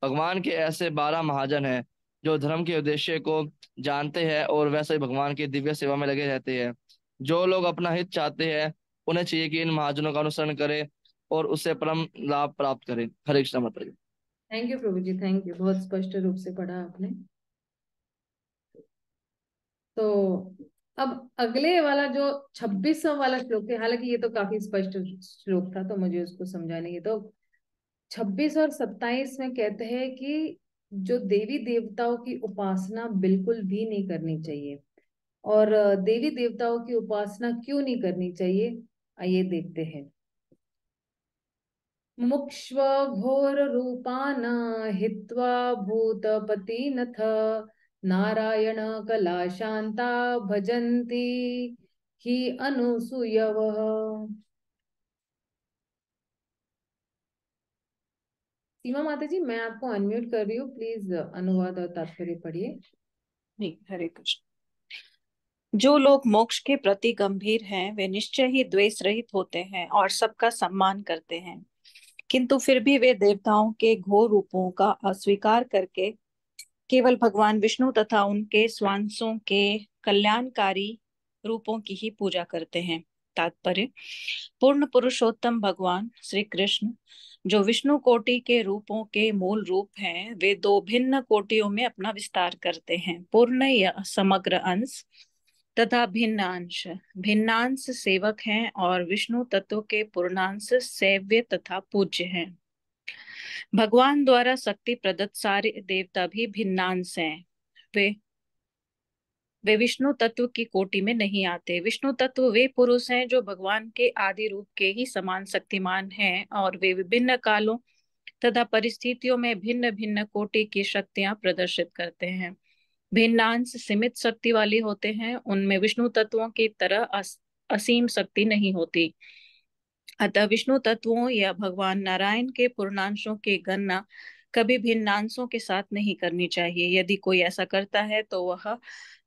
भगवान के ऐसे बारह महाजन हैं जो धर्म के उद्देश्य को जानते हैं और वैसे ही भगवान की दिव्य सेवा में लगे रहते हैं जो लोग अपना हित चाहते हैं उन्हें चाहिए कि इन महाजनों का अनुसरण करें और उससे परम लाभ प्राप्त करें हरे कृष्ण मत थैंक यू प्रभु जी थैंक यू बहुत स्पष्ट रूप से पढ़ा आपने तो अब अगले वाला जो छब्बीसवा वाला श्लोक है हालांकि ये तो काफी स्पष्ट श्लोक था तो मुझे उसको समझाने की तो छब्बीस और सत्ताईस में कहते हैं कि जो देवी देवताओं की उपासना बिल्कुल भी नहीं करनी चाहिए और देवी देवताओं की उपासना क्यों नहीं करनी चाहिए आइए देखते हैं मुक्ष्व रूपान हित्वा भूतपति कला शांता भजंती ही अनुसूयवः सीमा माता जी मैं आपको अनम्यूट कर रही हूँ प्लीज अनुवाद और तात्पर्य पढ़िए हरे कृष्ण जो लोग मोक्ष के प्रति गंभीर हैं वे निश्चय ही द्वेष रहित होते हैं और सबका सम्मान करते हैं किंतु फिर भी वे देवताओं के घोर रूपों का अस्वीकार करके केवल भगवान विष्णु तथा उनके स्वांसों के कल्याणकारी रूपों की ही पूजा करते हैं तात्पर्य पूर्ण पुरुषोत्तम भगवान श्री कृष्ण जो विष्णु कोटि के रूपों के मूल रूप हैं वे दो भिन्न कोटियों में अपना विस्तार करते हैं पूर्ण या समग्र अंश तथा भिन्नांश भिन्नांश सेवक हैं और विष्णु तत्व के पूर्णांश सेव्य तथा पूज्य हैं भगवान द्वारा शक्ति प्रदत्त सारे देवता भी भिन्नांश हैं वे वे विष्णु तत्व की कोटि में नहीं आते विष्णु तत्व वे पुरुष हैं जो भगवान के आदि रूप के ही समान शक्तिमान हैं और वे विभिन्न कालों तथा परिस्थितियों में भिन्न भिन्न कोटि की शक्तियां प्रदर्शित करते हैं भिन्नांश सीमित शक्ति वाले होते हैं उनमें विष्णु तत्वों की तरह अस, असीम शक्ति नहीं होती अतः विष्णु तत्वों या भगवान नारायण के पूर्णांशों की गणना कभी भिन्नांशों के साथ नहीं करनी चाहिए यदि कोई ऐसा करता है तो वह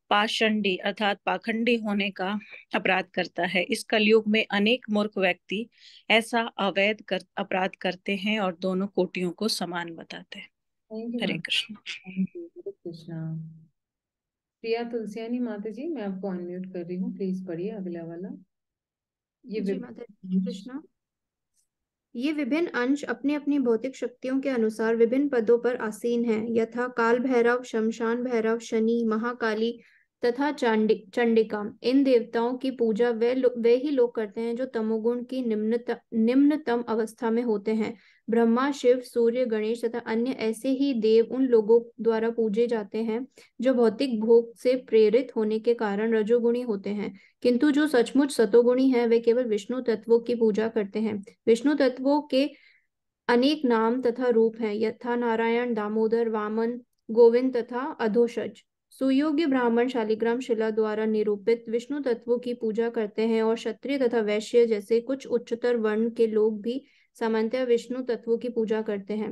पाषंडी अर्थात पाखंडी होने का अपराध करता है इस कलयुग में अनेक मूर्ख व्यक्ति ऐसा अवैध कर, अपराध करते हैं और दोनों कोटियों को समान बताते हैं हरे कृष्ण हरे कृष्ण प्रिया तुलसियानी माता जी मैं आपको अनम्यूट कर रही हूँ प्लीज पढ़िए अगला वाला ये कृष्णा ये विभिन्न अंश अपने अपनी भौतिक शक्तियों के अनुसार विभिन्न पदों पर आसीन है यथा काल भैरव शमशान भैरव शनि महाकाली तथा चांडी चंडिका इन देवताओं की पूजा वे वे ही लोग करते हैं जो तमोगुण की निम्न निम्नतम अवस्था में होते हैं ब्रह्मा शिव सूर्य गणेश तथा अन्य ऐसे ही देव उन लोगों द्वारा पूजे जाते हैं जो भौतिक भोग से प्रेरित होने के कारण रजोगुणी होते हैं किंतु जो सचमुच सतोगुणी है वे केवल विष्णु तत्वों की पूजा करते हैं विष्णु तत्वों के अनेक नाम तथा रूप हैं यथा नारायण दामोदर वामन गोविंद तथा अधोषज सुयोग्य ब्राह्मण शालिग्राम शिला द्वारा निरूपित विष्णु तत्वों की पूजा करते हैं और क्षत्रिय तथा वैश्य जैसे कुछ उच्चतर वर्ण के लोग भी सामान्यतः विष्णु तत्वों की पूजा करते हैं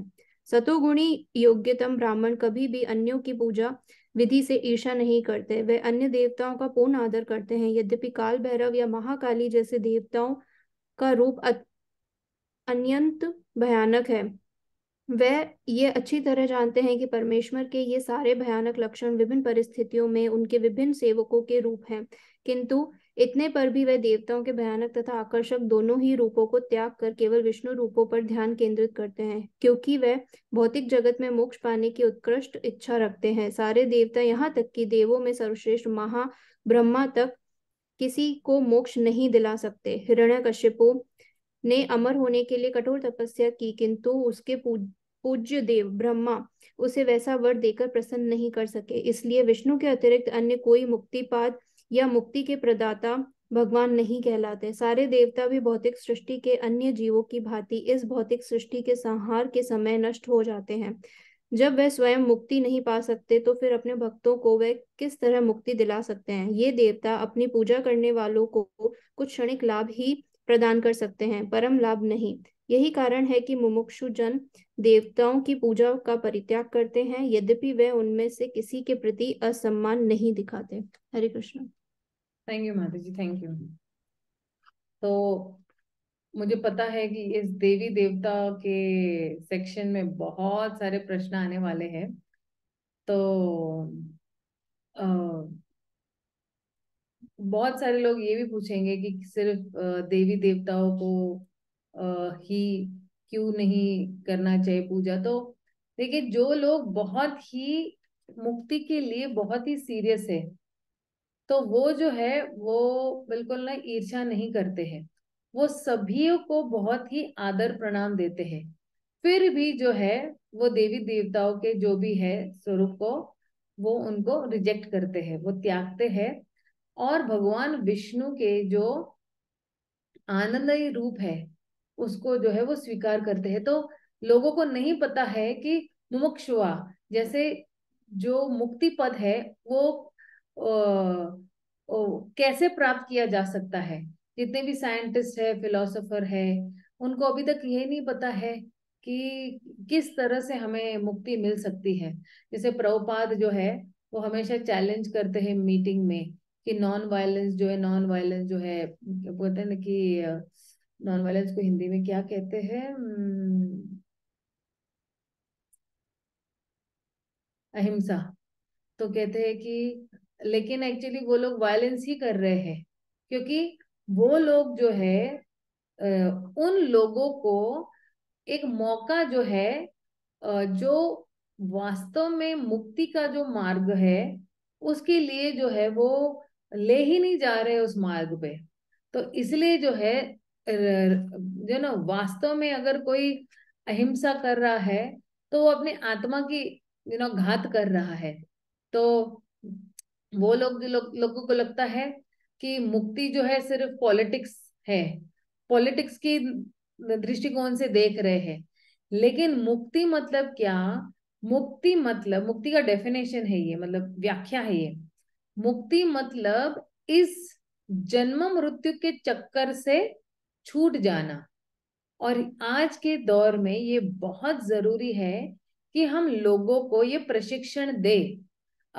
सतोगुणी योग्यतम ब्राह्मण कभी भी अन्यों की पूजा विधि से ईर्षा नहीं करते वे अन्य देवताओं का पूर्ण आदर करते हैं यद्यपि काल भैरव या महाकाली जैसे देवताओं का रूप अन्यंत भयानक है वह ये अच्छी तरह जानते हैं कि परमेश्वर के ये सारे भयानक लक्षण विभिन्न परिस्थितियों में उनके विभिन्न सेवकों के रूप हैं किंतु इतने पर भी वह देवताओं के भयानक तथा आकर्षक दोनों ही रूपों को त्याग कर केवल विष्णु रूपों पर ध्यान केंद्रित करते हैं क्योंकि वह भौतिक जगत में मोक्ष पाने की उत्कृष्ट इच्छा रखते हैं सारे देवता यहाँ तक कि देवों में सर्वश्रेष्ठ महा ब्रह्मा तक किसी को मोक्ष नहीं दिला सकते हिरण्य कश्यपो ने अमर होने के लिए कठोर तपस्या की किंतु उसके पूज्य देव ब्रह्मा उसे वैसा वर देकर प्रसन्न नहीं कर सके इसलिए विष्णु के अतिरिक्त अन्य कोई मुक्तिपाद या मुक्ति के प्रदाता भगवान नहीं कहलाते सारे देवता भी भौतिक सृष्टि के अन्य जीवों की भांति इस भौतिक सृष्टि के संहार के समय नष्ट हो जाते हैं जब वह स्वयं मुक्ति नहीं पा सकते तो फिर अपने भक्तों को वह किस तरह मुक्ति दिला सकते हैं ये देवता अपनी पूजा करने वालों को कुछ क्षणिक लाभ ही प्रदान कर सकते हैं परम लाभ नहीं यही कारण है कि मुमुक्षु जन देवताओं की पूजा का परित्याग करते हैं यद्यपि वे उनमें से किसी के प्रति असम्मान नहीं दिखाते हरे कृष्ण थैंक यू माता जी थैंक यू तो मुझे पता है कि इस देवी देवता के सेक्शन में बहुत सारे प्रश्न आने वाले हैं तो आ, बहुत सारे लोग ये भी पूछेंगे कि सिर्फ देवी देवताओं को ही क्यों नहीं करना चाहिए पूजा तो देखिए जो लोग बहुत ही मुक्ति के लिए बहुत ही सीरियस है तो वो जो है वो बिल्कुल ना ईर्षा नहीं करते हैं वो सभी को बहुत ही आदर प्रणाम देते हैं फिर भी जो है वो देवी देवताओं के जो भी है स्वरूप को वो उनको रिजेक्ट करते हैं वो त्यागते हैं और भगवान विष्णु के जो आनंदयी रूप है उसको जो है वो स्वीकार करते हैं तो लोगों को नहीं पता है कि मुमुक्षुआ जैसे जो मुक्ति पद है वो ओ, ओ, कैसे प्राप्त किया जा सकता है जितने भी साइंटिस्ट है फिलोसोफर है उनको अभी तक ये नहीं पता है कि किस तरह से हमें मुक्ति मिल सकती है जैसे प्रभुपाद जो है वो हमेशा चैलेंज करते हैं मीटिंग में कि नॉन वायलेंस जो है नॉन वायलेंस जो है बोलते हैं ना कि नॉन वायलेंस को हिंदी में क्या कहते हैं हम्म, अहिंसा तो कहते हैं कि लेकिन एक्चुअली वो लोग वायलेंस ही कर रहे हैं क्योंकि वो लोग जो है उन लोगों को एक मौका जो है जो वास्तव में मुक्ति का जो मार्ग है उसके लिए जो है वो ले ही नहीं जा रहे उस मार्ग पे तो इसलिए जो है जो ना वास्तव में अगर कोई अहिंसा कर रहा है तो वो अपने आत्मा की यू नो घात कर रहा है तो वो लोग लो, लोगों को लगता है कि मुक्ति जो है सिर्फ पॉलिटिक्स है पॉलिटिक्स की दृष्टिकोण से देख रहे हैं लेकिन मुक्ति मतलब क्या मुक्ति मतलब मुक्ति का डेफिनेशन है ये मतलब व्याख्या है ये मुक्ति मतलब इस जन्म मृत्यु के चक्कर से छूट जाना और आज के दौर में ये बहुत जरूरी है कि हम लोगों को ये प्रशिक्षण दे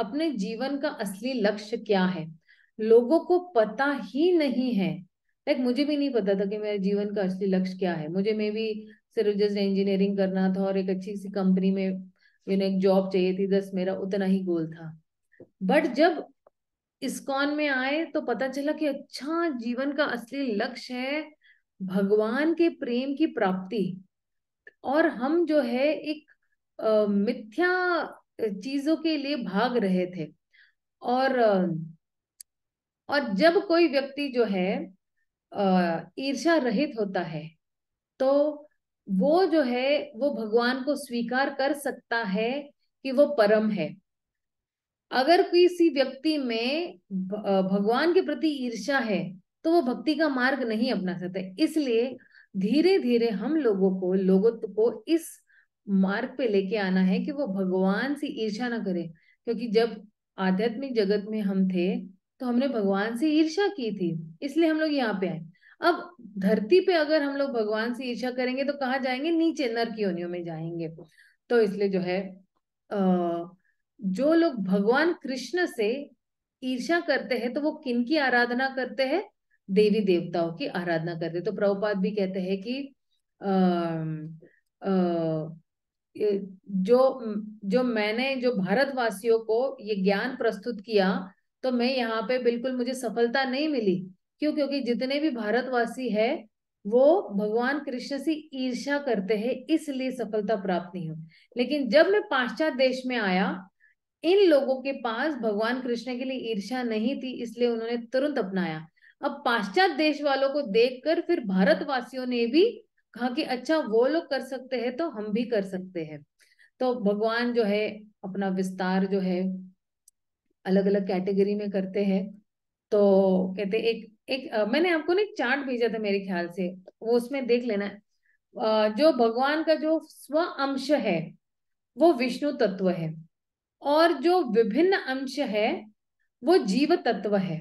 अपने जीवन का असली लक्ष्य क्या है लोगों को पता ही नहीं है लाइक मुझे भी नहीं पता था कि मेरे जीवन का असली लक्ष्य क्या है मुझे मे भी सिर्फ जस्ट इंजीनियरिंग करना था और एक अच्छी सी कंपनी में यू एक जॉब चाहिए थी दस मेरा उतना ही गोल था बट जब इस्कॉन में आए तो पता चला कि अच्छा जीवन का असली लक्ष्य है भगवान के प्रेम की प्राप्ति और हम जो है एक मिथ्या चीजों के लिए भाग रहे थे और और जब कोई व्यक्ति जो है ईर्षा रहित होता है तो वो जो है वो भगवान को स्वीकार कर सकता है कि वो परम है अगर किसी व्यक्ति में भगवान के प्रति ईर्ष्या है तो वो भक्ति का मार्ग नहीं अपना सकता इसलिए धीरे धीरे हम लोगों को लोगों को इस मार्ग पे लेके आना है कि वो भगवान से ईर्ष्या ना करे क्योंकि जब आध्यात्मिक जगत में हम थे तो हमने भगवान से ईर्ष्या की थी इसलिए हम लोग यहाँ पे आए अब धरती पे अगर हम लोग भगवान से ईर्ष्या करेंगे तो कहाँ जाएंगे नीचे नर की योनियों में जाएंगे तो इसलिए जो है अः जो लोग भगवान कृष्ण से ईर्षा करते हैं तो वो किन की आराधना करते हैं देवी देवताओं की आराधना करते तो प्रभुपाद भी कहते हैं कि आ, आ, जो जो मैंने जो भारतवासियों को ये ज्ञान प्रस्तुत किया तो मैं यहाँ पे बिल्कुल मुझे सफलता नहीं मिली क्यों क्योंकि जितने भी भारतवासी है वो भगवान कृष्ण से ईर्षा करते हैं इसलिए सफलता प्राप्त नहीं हुई लेकिन जब मैं पाश्चात्य देश में आया इन लोगों के पास भगवान कृष्ण के लिए ईर्ष्या नहीं थी इसलिए उन्होंने तुरंत अपनाया अब पाश्चात्य देश वालों को देखकर फिर भारतवासियों ने भी कहा कि अच्छा वो लोग कर सकते हैं तो हम भी कर सकते हैं तो भगवान जो है अपना विस्तार जो है अलग अलग कैटेगरी में करते हैं तो कहते एक एक आ, मैंने आपको ना एक चार्ट भेजा था मेरे ख्याल से वो उसमें देख लेना आ, जो भगवान का जो स्व अंश है वो विष्णु तत्व है और जो विभिन्न अंश है वो जीव तत्व है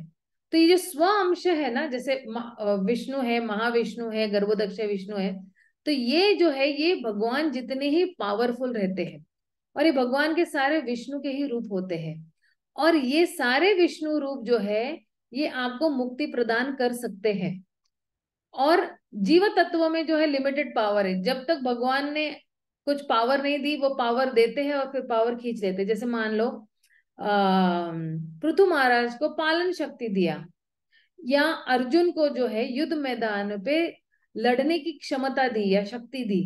तो ये जो स्व अंश है ना जैसे विष्णु है महाविष्णु है गर्भोदक्ष विष्णु है तो ये जो है ये भगवान जितने ही पावरफुल रहते हैं और ये भगवान के सारे विष्णु के ही रूप होते हैं और ये सारे विष्णु रूप जो है ये आपको मुक्ति प्रदान कर सकते हैं और जीव तत्व में जो है लिमिटेड पावर है जब तक भगवान ने कुछ पावर नहीं दी वो पावर देते हैं और फिर पावर खींच लेते जैसे मान लो पृथु महाराज को पालन शक्ति दिया या अर्जुन को जो है युद्ध मैदान पे लड़ने की क्षमता दी या शक्ति दी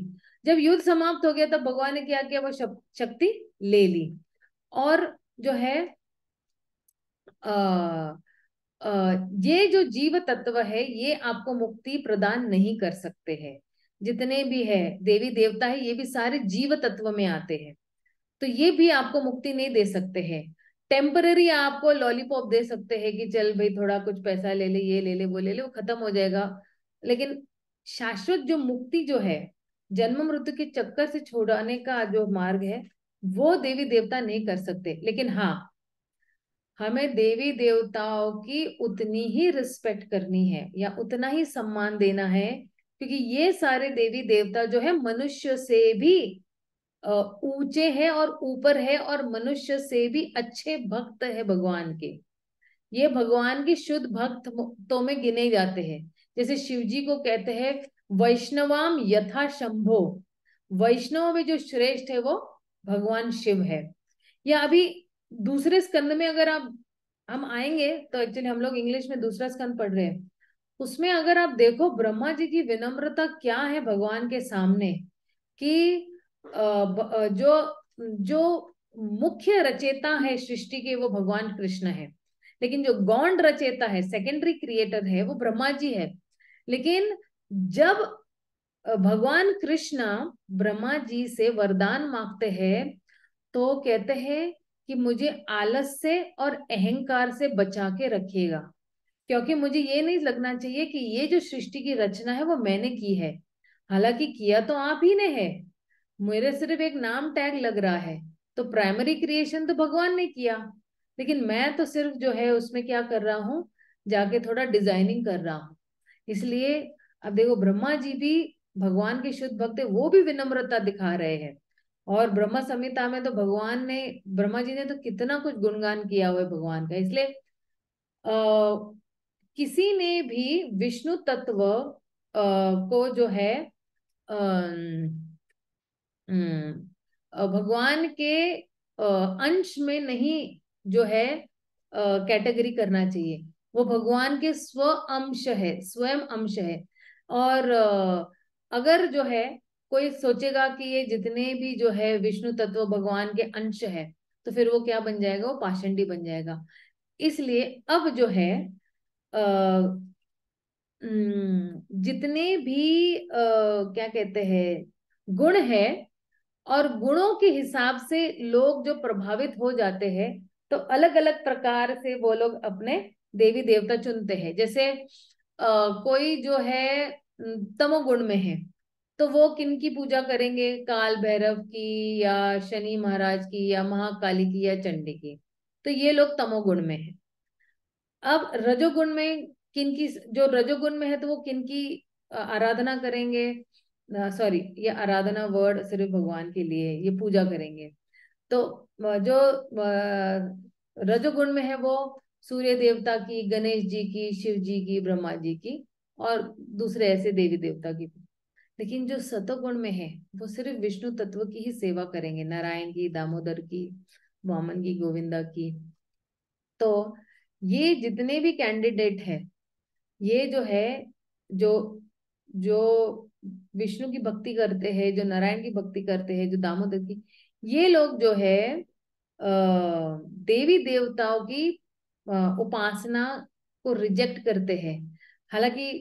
जब युद्ध समाप्त हो गया तब भगवान ने क्या किया वो शक्ति ले ली और जो है आ, आ, ये जो जीव तत्व है ये आपको मुक्ति प्रदान नहीं कर सकते हैं जितने भी है देवी देवता है ये भी सारे जीव तत्व में आते हैं तो ये भी आपको मुक्ति नहीं दे सकते हैं टेम्पररी आपको लॉलीपॉप दे सकते हैं कि चल भाई थोड़ा कुछ पैसा ले ले ये ले ले वो ले ले वो खत्म हो जाएगा लेकिन शाश्वत जो मुक्ति जो है जन्म मृत्यु के चक्कर से छोड़ाने का जो मार्ग है वो देवी देवता नहीं कर सकते लेकिन हाँ हमें देवी देवताओं की उतनी ही रिस्पेक्ट करनी है या उतना ही सम्मान देना है क्योंकि ये सारे देवी देवता जो है मनुष्य से भी ऊंचे है और ऊपर है और मनुष्य से भी अच्छे भक्त है भगवान के ये भगवान के शुद्ध भक्त तो में गिने जाते हैं जैसे शिव जी को कहते हैं वैष्णवाम यथा शंभो वैष्णव में जो श्रेष्ठ है वो भगवान शिव है या अभी दूसरे स्कंद में अगर आप हम आएंगे तो एक्चुअली हम लोग इंग्लिश में दूसरा स्कंद पढ़ रहे हैं उसमें अगर आप देखो ब्रह्मा जी की विनम्रता क्या है भगवान के सामने कि जो जो मुख्य रचेता है सृष्टि के वो भगवान कृष्ण है लेकिन जो गौंड रचेता है सेकेंडरी क्रिएटर है वो ब्रह्मा जी है लेकिन जब भगवान कृष्ण ब्रह्मा जी से वरदान मांगते हैं तो कहते हैं कि मुझे आलस से और अहंकार से बचा के रखिएगा क्योंकि मुझे ये नहीं लगना चाहिए कि ये जो सृष्टि की रचना है वो मैंने की है हालांकि किया तो आप ही ने है मेरे सिर्फ एक नाम टैग लग रहा है तो प्राइमरी क्रिएशन तो भगवान ने किया लेकिन मैं तो सिर्फ जो है उसमें क्या कर रहा हूँ जाके थोड़ा डिजाइनिंग कर रहा हूँ इसलिए अब देखो ब्रह्मा जी भी भगवान के शुद्ध भक्त है वो भी विनम्रता दिखा रहे हैं और ब्रह्म संहिता में तो भगवान ने ब्रह्मा जी ने तो कितना कुछ गुणगान किया हुआ है भगवान का इसलिए किसी ने भी विष्णु तत्व को जो है हम्म, भगवान के अंश में नहीं जो है कैटेगरी करना चाहिए वो भगवान के स्व अंश है स्वयं अंश है और अगर जो है कोई सोचेगा कि ये जितने भी जो है विष्णु तत्व भगवान के अंश है तो फिर वो क्या बन जाएगा वो पाषंडी बन जाएगा इसलिए अब जो है जितने भी आ, क्या कहते हैं गुण है और गुणों के हिसाब से लोग जो प्रभावित हो जाते हैं तो अलग अलग प्रकार से वो लोग अपने देवी देवता चुनते हैं जैसे आ, कोई जो है तमोगुण में है तो वो किन की पूजा करेंगे काल भैरव की या शनि महाराज की या महाकाली की या चंडी की तो ये लोग तमोगुण में है अब रजोगुण में किन की जो रजोगुण में है तो वो किन की आराधना करेंगे सॉरी ये आराधना वर्ड सिर्फ भगवान के लिए ये पूजा करेंगे तो जो रजोगुण में है वो सूर्य देवता की गणेश जी की शिव जी की ब्रह्मा जी की और दूसरे ऐसे देवी देवता की लेकिन जो सतोगुण में है वो सिर्फ विष्णु तत्व की ही सेवा करेंगे नारायण की दामोदर की वामन की गोविंदा की तो ये जितने भी कैंडिडेट है ये जो है जो जो विष्णु की भक्ति करते हैं जो नारायण की भक्ति करते हैं जो दामोदर की ये लोग जो है देवी देवताओं की उपासना को रिजेक्ट करते हैं हालांकि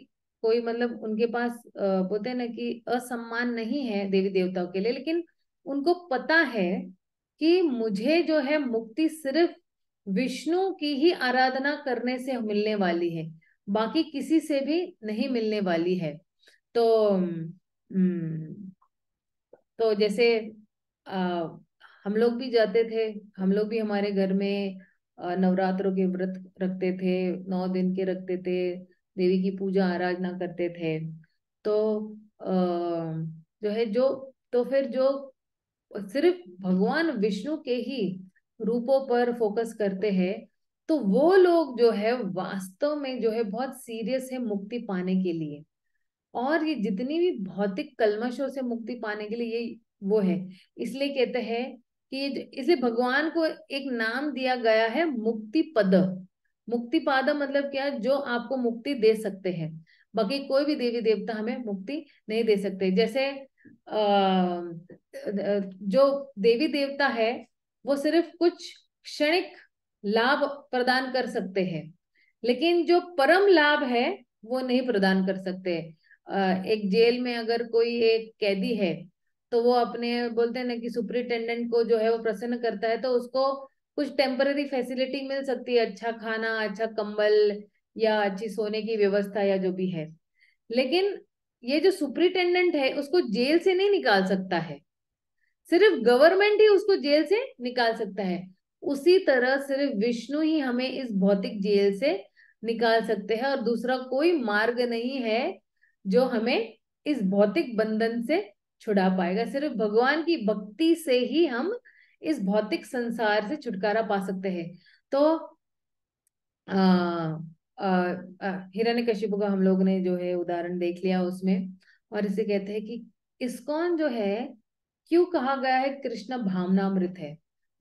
कोई मतलब उनके पास बोलते हैं ना कि असम्मान नहीं है देवी देवताओं के लिए लेकिन उनको पता है कि मुझे जो है मुक्ति सिर्फ विष्णु की ही आराधना करने से मिलने वाली है बाकी किसी से भी नहीं मिलने वाली है तो हम्म, तो जैसे आ, हम लोग भी जाते थे हम लोग भी हमारे घर में नवरात्रों के व्रत रखते थे नौ दिन के रखते थे देवी की पूजा आराधना करते थे तो अः जो है जो तो फिर जो सिर्फ भगवान विष्णु के ही रूपों पर फोकस करते हैं तो वो लोग जो है वास्तव में जो है बहुत सीरियस है मुक्ति पाने के लिए और ये जितनी भी भौतिक कलमशों से मुक्ति पाने के लिए ये वो है इसलिए कहते हैं कि इसलिए भगवान को एक नाम दिया गया है मुक्ति पद मुक्ति पाद मतलब क्या जो आपको मुक्ति दे सकते हैं बाकी कोई भी देवी देवता हमें मुक्ति नहीं दे सकते जैसे जो देवी देवता है वो सिर्फ कुछ क्षणिक लाभ प्रदान कर सकते हैं लेकिन जो परम लाभ है वो नहीं प्रदान कर सकते एक जेल में अगर कोई एक कैदी है तो वो अपने बोलते हैं ना कि सुपरिटेंडेंट को जो है वो प्रसन्न करता है तो उसको कुछ टेम्पररी फैसिलिटी मिल सकती है अच्छा खाना अच्छा कंबल या अच्छी सोने की व्यवस्था या जो भी है लेकिन ये जो सुपरिटेंडेंट है उसको जेल से नहीं निकाल सकता है सिर्फ गवर्नमेंट ही उसको जेल से निकाल सकता है उसी तरह सिर्फ विष्णु ही हमें इस भौतिक जेल से निकाल सकते हैं और दूसरा कोई मार्ग नहीं है जो हमें इस भौतिक बंधन से छुड़ा पाएगा सिर्फ भगवान की भक्ति से ही हम इस भौतिक संसार से छुटकारा पा सकते हैं तो हिरण्य कश्यप का हम लोग ने जो है उदाहरण देख लिया उसमें और इसे कहते हैं कि इसकोन जो है क्यों कहा गया है कृष्ण भावनामृत है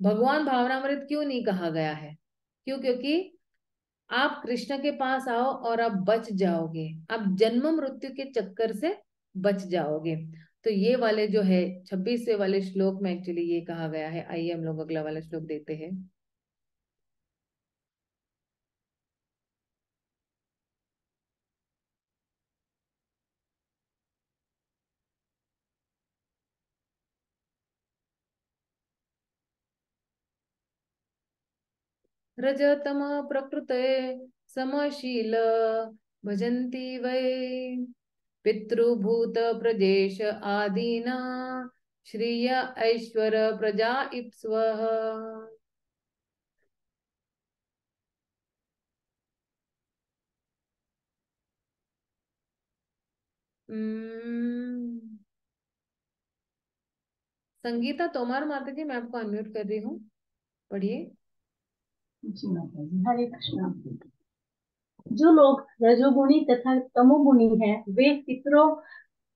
भगवान भावनामृत क्यों नहीं कहा गया है क्यों क्योंकि आप कृष्ण के पास आओ और आप बच जाओगे आप जन्म मृत्यु के चक्कर से बच जाओगे तो ये वाले जो है छब्बीसवे वाले श्लोक में एक्चुअली ये कहा गया है आइए हम लोग अगला वाला श्लोक देते हैं रजतम प्रकृत समशील भजंती वै पितृभूत प्रजेश आदिना श्रीय ऐश्वर प्रजा इप्स्व संगीता तोमर माता जी मैं आपको अनम्यूट कर रही हूँ पढ़िए हरे कृष्णा जो लोग रजोगुणी तथा तमोगुणी हैं वे पितरों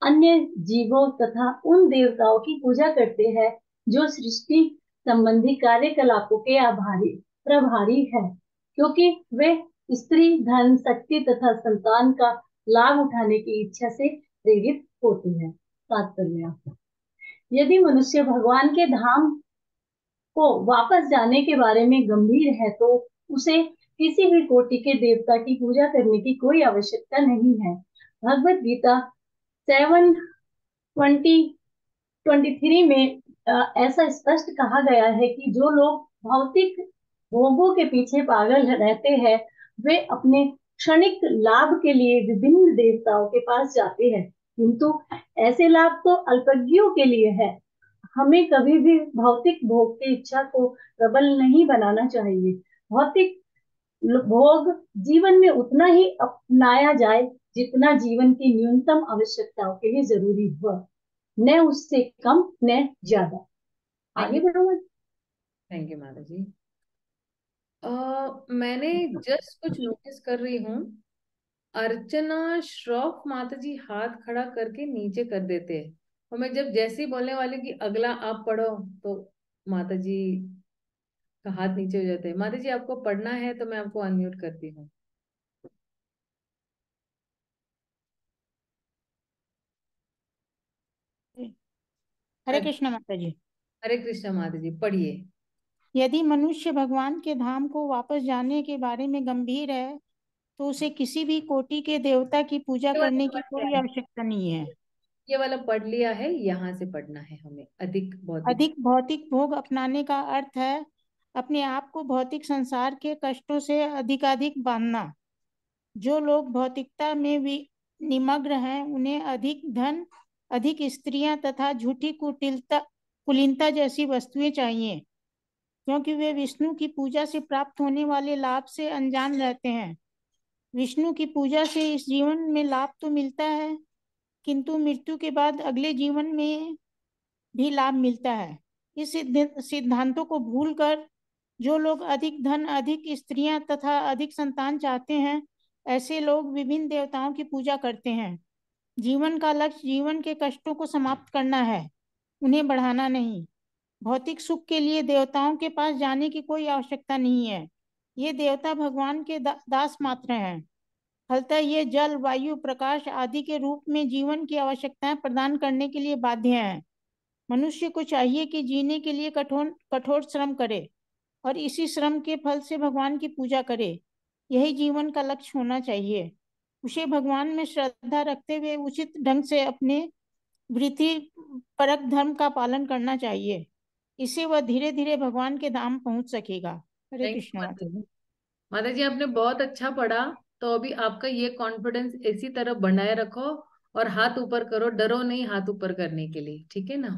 अन्य जीवों तथा उन देवताओं की पूजा करते हैं जो सृष्टि संबंधी कार्यकलापों के आभारी प्रभारी है क्योंकि वे स्त्री धन शक्ति तथा संतान का लाभ उठाने की इच्छा से प्रेरित होते हैं तात्पर्य यदि मनुष्य भगवान के धाम को वापस जाने के बारे में गंभीर है तो उसे किसी भी कोटि के देवता की पूजा करने की कोई आवश्यकता नहीं है Bhagavad Gita seven twenty twenty three में ऐसा स्पष्ट कहा गया है कि जो लोग भौतिक भोगों के पीछे पागल रहते हैं वे अपने क्षणिक लाभ के लिए विभिन्न देवताओं के पास जाते हैं किंतु ऐसे लाभ तो अल्पज्ञों के लिए है हमें कभी भी भौतिक भोग की इच्छा को प्रबल नहीं बनाना चाहिए भौतिक भोग जीवन में उतना ही अपनाया जाए जितना जीवन की न्यूनतम आवश्यकताओं के लिए जरूरी हुआ न उससे कम न ज्यादा आगे बढ़ो थैंक यू माता जी मैंने जस्ट कुछ नोटिस कर रही हूँ अर्चना श्रॉफ माता जी हाथ खड़ा करके नीचे कर देते हैं और मैं जब जैसे ही बोलने वाली कि अगला आप पढ़ो तो माता जी का हाथ नीचे हो जाता है माता जी आपको पढ़ना है तो मैं आपको अनम्यूट करती हूँ हरे कृष्ण माता जी हरे कृष्ण माता जी पढ़िए यदि मनुष्य भगवान के धाम को वापस जाने के बारे में गंभीर है तो उसे किसी भी कोटि के देवता की पूजा करने तो की कोई आवश्यकता नहीं है ये वाला पढ़ लिया है यहाँ से पढ़ना है हमें अधिक भौतिक अधिक भौतिक भोग अपनाने का अर्थ है अपने आप को भौतिक संसार के कष्टों से अधिकाधिक बांधना जो लोग भौतिकता में भी निमग्न हैं उन्हें अधिक धन अधिक स्त्रियां तथा झूठी कुटिलता कुलीनता जैसी वस्तुएं चाहिए क्योंकि वे विष्णु की पूजा से प्राप्त होने वाले लाभ से अनजान रहते हैं विष्णु की पूजा से इस जीवन में लाभ तो मिलता है किंतु मृत्यु के बाद अगले जीवन में भी लाभ मिलता है इस सिद्धांतों को भूलकर जो लोग अधिक धन अधिक स्त्रियां तथा अधिक संतान चाहते हैं ऐसे लोग विभिन्न देवताओं की पूजा करते हैं जीवन का लक्ष्य जीवन के कष्टों को समाप्त करना है उन्हें बढ़ाना नहीं भौतिक सुख के लिए देवताओं के पास जाने की कोई आवश्यकता नहीं है ये देवता भगवान के दा, दास मात्र हैं फलतः ये जल वायु प्रकाश आदि के रूप में जीवन की आवश्यकताएं प्रदान करने के लिए बाध्य हैं मनुष्य को चाहिए कि जीने के लिए कठोर कठोर श्रम करे और इसी श्रम के फल से भगवान की पूजा करे यही जीवन का लक्ष्य होना चाहिए उसे भगवान में श्रद्धा रखते हुए उचित ढंग से अपने वृत्ति परक धर्म का पालन करना चाहिए इसे वह धीरे धीरे भगवान के धाम पहुंच सकेगा हरे कृष्ण माता जी आपने बहुत अच्छा पढ़ा तो अभी आपका ये कॉन्फिडेंस इसी तरह बनाए रखो और हाथ ऊपर करो डरो नहीं हाथ ऊपर करने के लिए ठीक है ना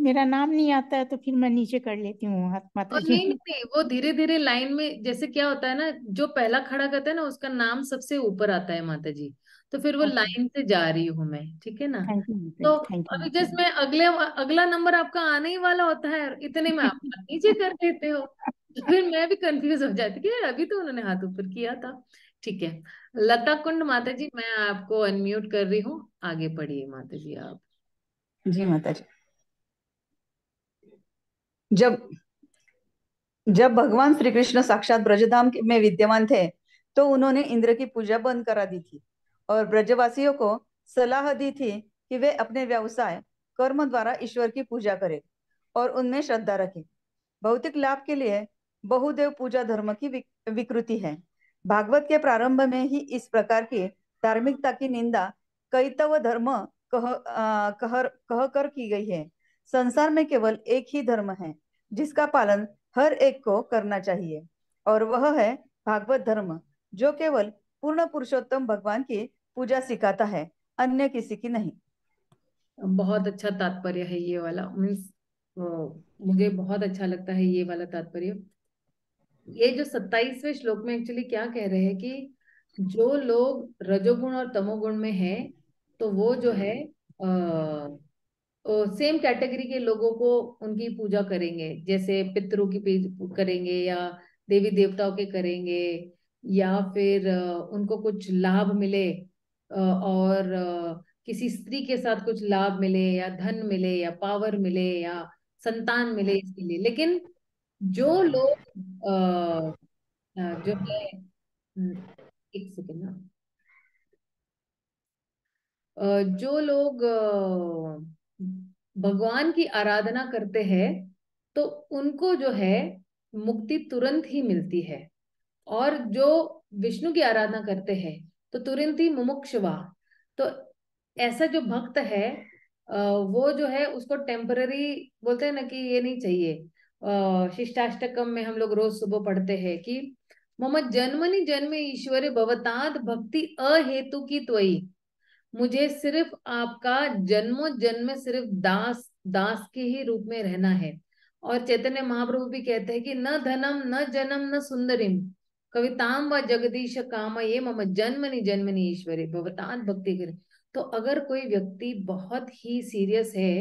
मेरा नाम नहीं आता है तो फिर मैं नीचे कर लेती हूँ हाथ माता तो जी नहीं नहीं वो धीरे धीरे लाइन में जैसे क्या होता है ना जो पहला खड़ा करता है ना उसका नाम सबसे ऊपर आता है माता जी तो फिर वो लाइन अच्छा। से जा रही हूँ मैं ठीक है ना तो अभी जस्ट मैं अगले अगला नंबर आपका आने ही वाला होता है इतने में आप नीचे कर देते हो तो फिर मैं भी कंफ्यूज हो जाती कि अभी तो उन्होंने हाथ ऊपर किया था ठीक है लता कुंड माता जी मैं आपको अनम्यूट कर रही हूँ आगे पढ़िए माता जी आप जी माता जी जब जब भगवान श्री कृष्ण साक्षात ब्रजधाम में विद्यमान थे तो उन्होंने इंद्र की पूजा बंद करा दी थी और ब्रजवासियों को सलाह दी थी कि वे अपने व्यवसाय कर्म द्वारा ईश्वर की पूजा करें और उनमें श्रद्धा रखें भौतिक लाभ के लिए बहुदेव पूजा धर्म की विकृति है भागवत के प्रारंभ में ही इस प्रकार की धार्मिकता की निंदा कैतव धर्म कह, आ, कहर, कह कर की गई है संसार में केवल एक ही धर्म है जिसका पालन हर एक को करना चाहिए और वह है भागवत धर्म जो केवल पूर्ण पुरुषोत्तम भगवान की पूजा सिखाता है अन्य किसी की नहीं बहुत अच्छा तात्पर्य है ये वाला मीन्स मुझे बहुत अच्छा लगता है ये वाला तात्पर्य ये जो सत्ताईसवें श्लोक में एक्चुअली क्या कह रहे हैं कि जो लोग रजोगुण और तमोगुण में हैं तो वो जो है आ, सेम कैटेगरी के लोगों को उनकी पूजा करेंगे जैसे पितरों की करेंगे या देवी देवताओं के करेंगे या फिर उनको कुछ लाभ मिले और किसी स्त्री के साथ कुछ लाभ मिले या धन मिले या पावर मिले या संतान मिले इसके लिए लेकिन जो लोग जो है हम्म, एक सेकेंड ना जो लोग भगवान की आराधना करते हैं तो उनको जो है मुक्ति तुरंत ही मिलती है और जो विष्णु की आराधना करते हैं तो तुरंत ही मुमुक्षुवा तो ऐसा जो भक्त है वो जो है उसको टेम्पररी बोलते हैं ना कि ये नहीं चाहिए शिष्टाष्टकम में हम लोग रोज सुबह पढ़ते हैं कि मम जन्मनि जन्मे ईश्वरे भवताद भक्ति अहेतु की त्वयी मुझे सिर्फ आपका जन्मो जन्म सिर्फ दास दास के ही रूप में रहना है और चैतन्य महाप्रभु भी कहते हैं कि न धनम न जन्म न सुंदरिम कविताम व जगदीश काम ये मम जन्मनि जन्मनि ईश्वरी भगवतान भक्ति करे तो अगर कोई व्यक्ति बहुत ही सीरियस है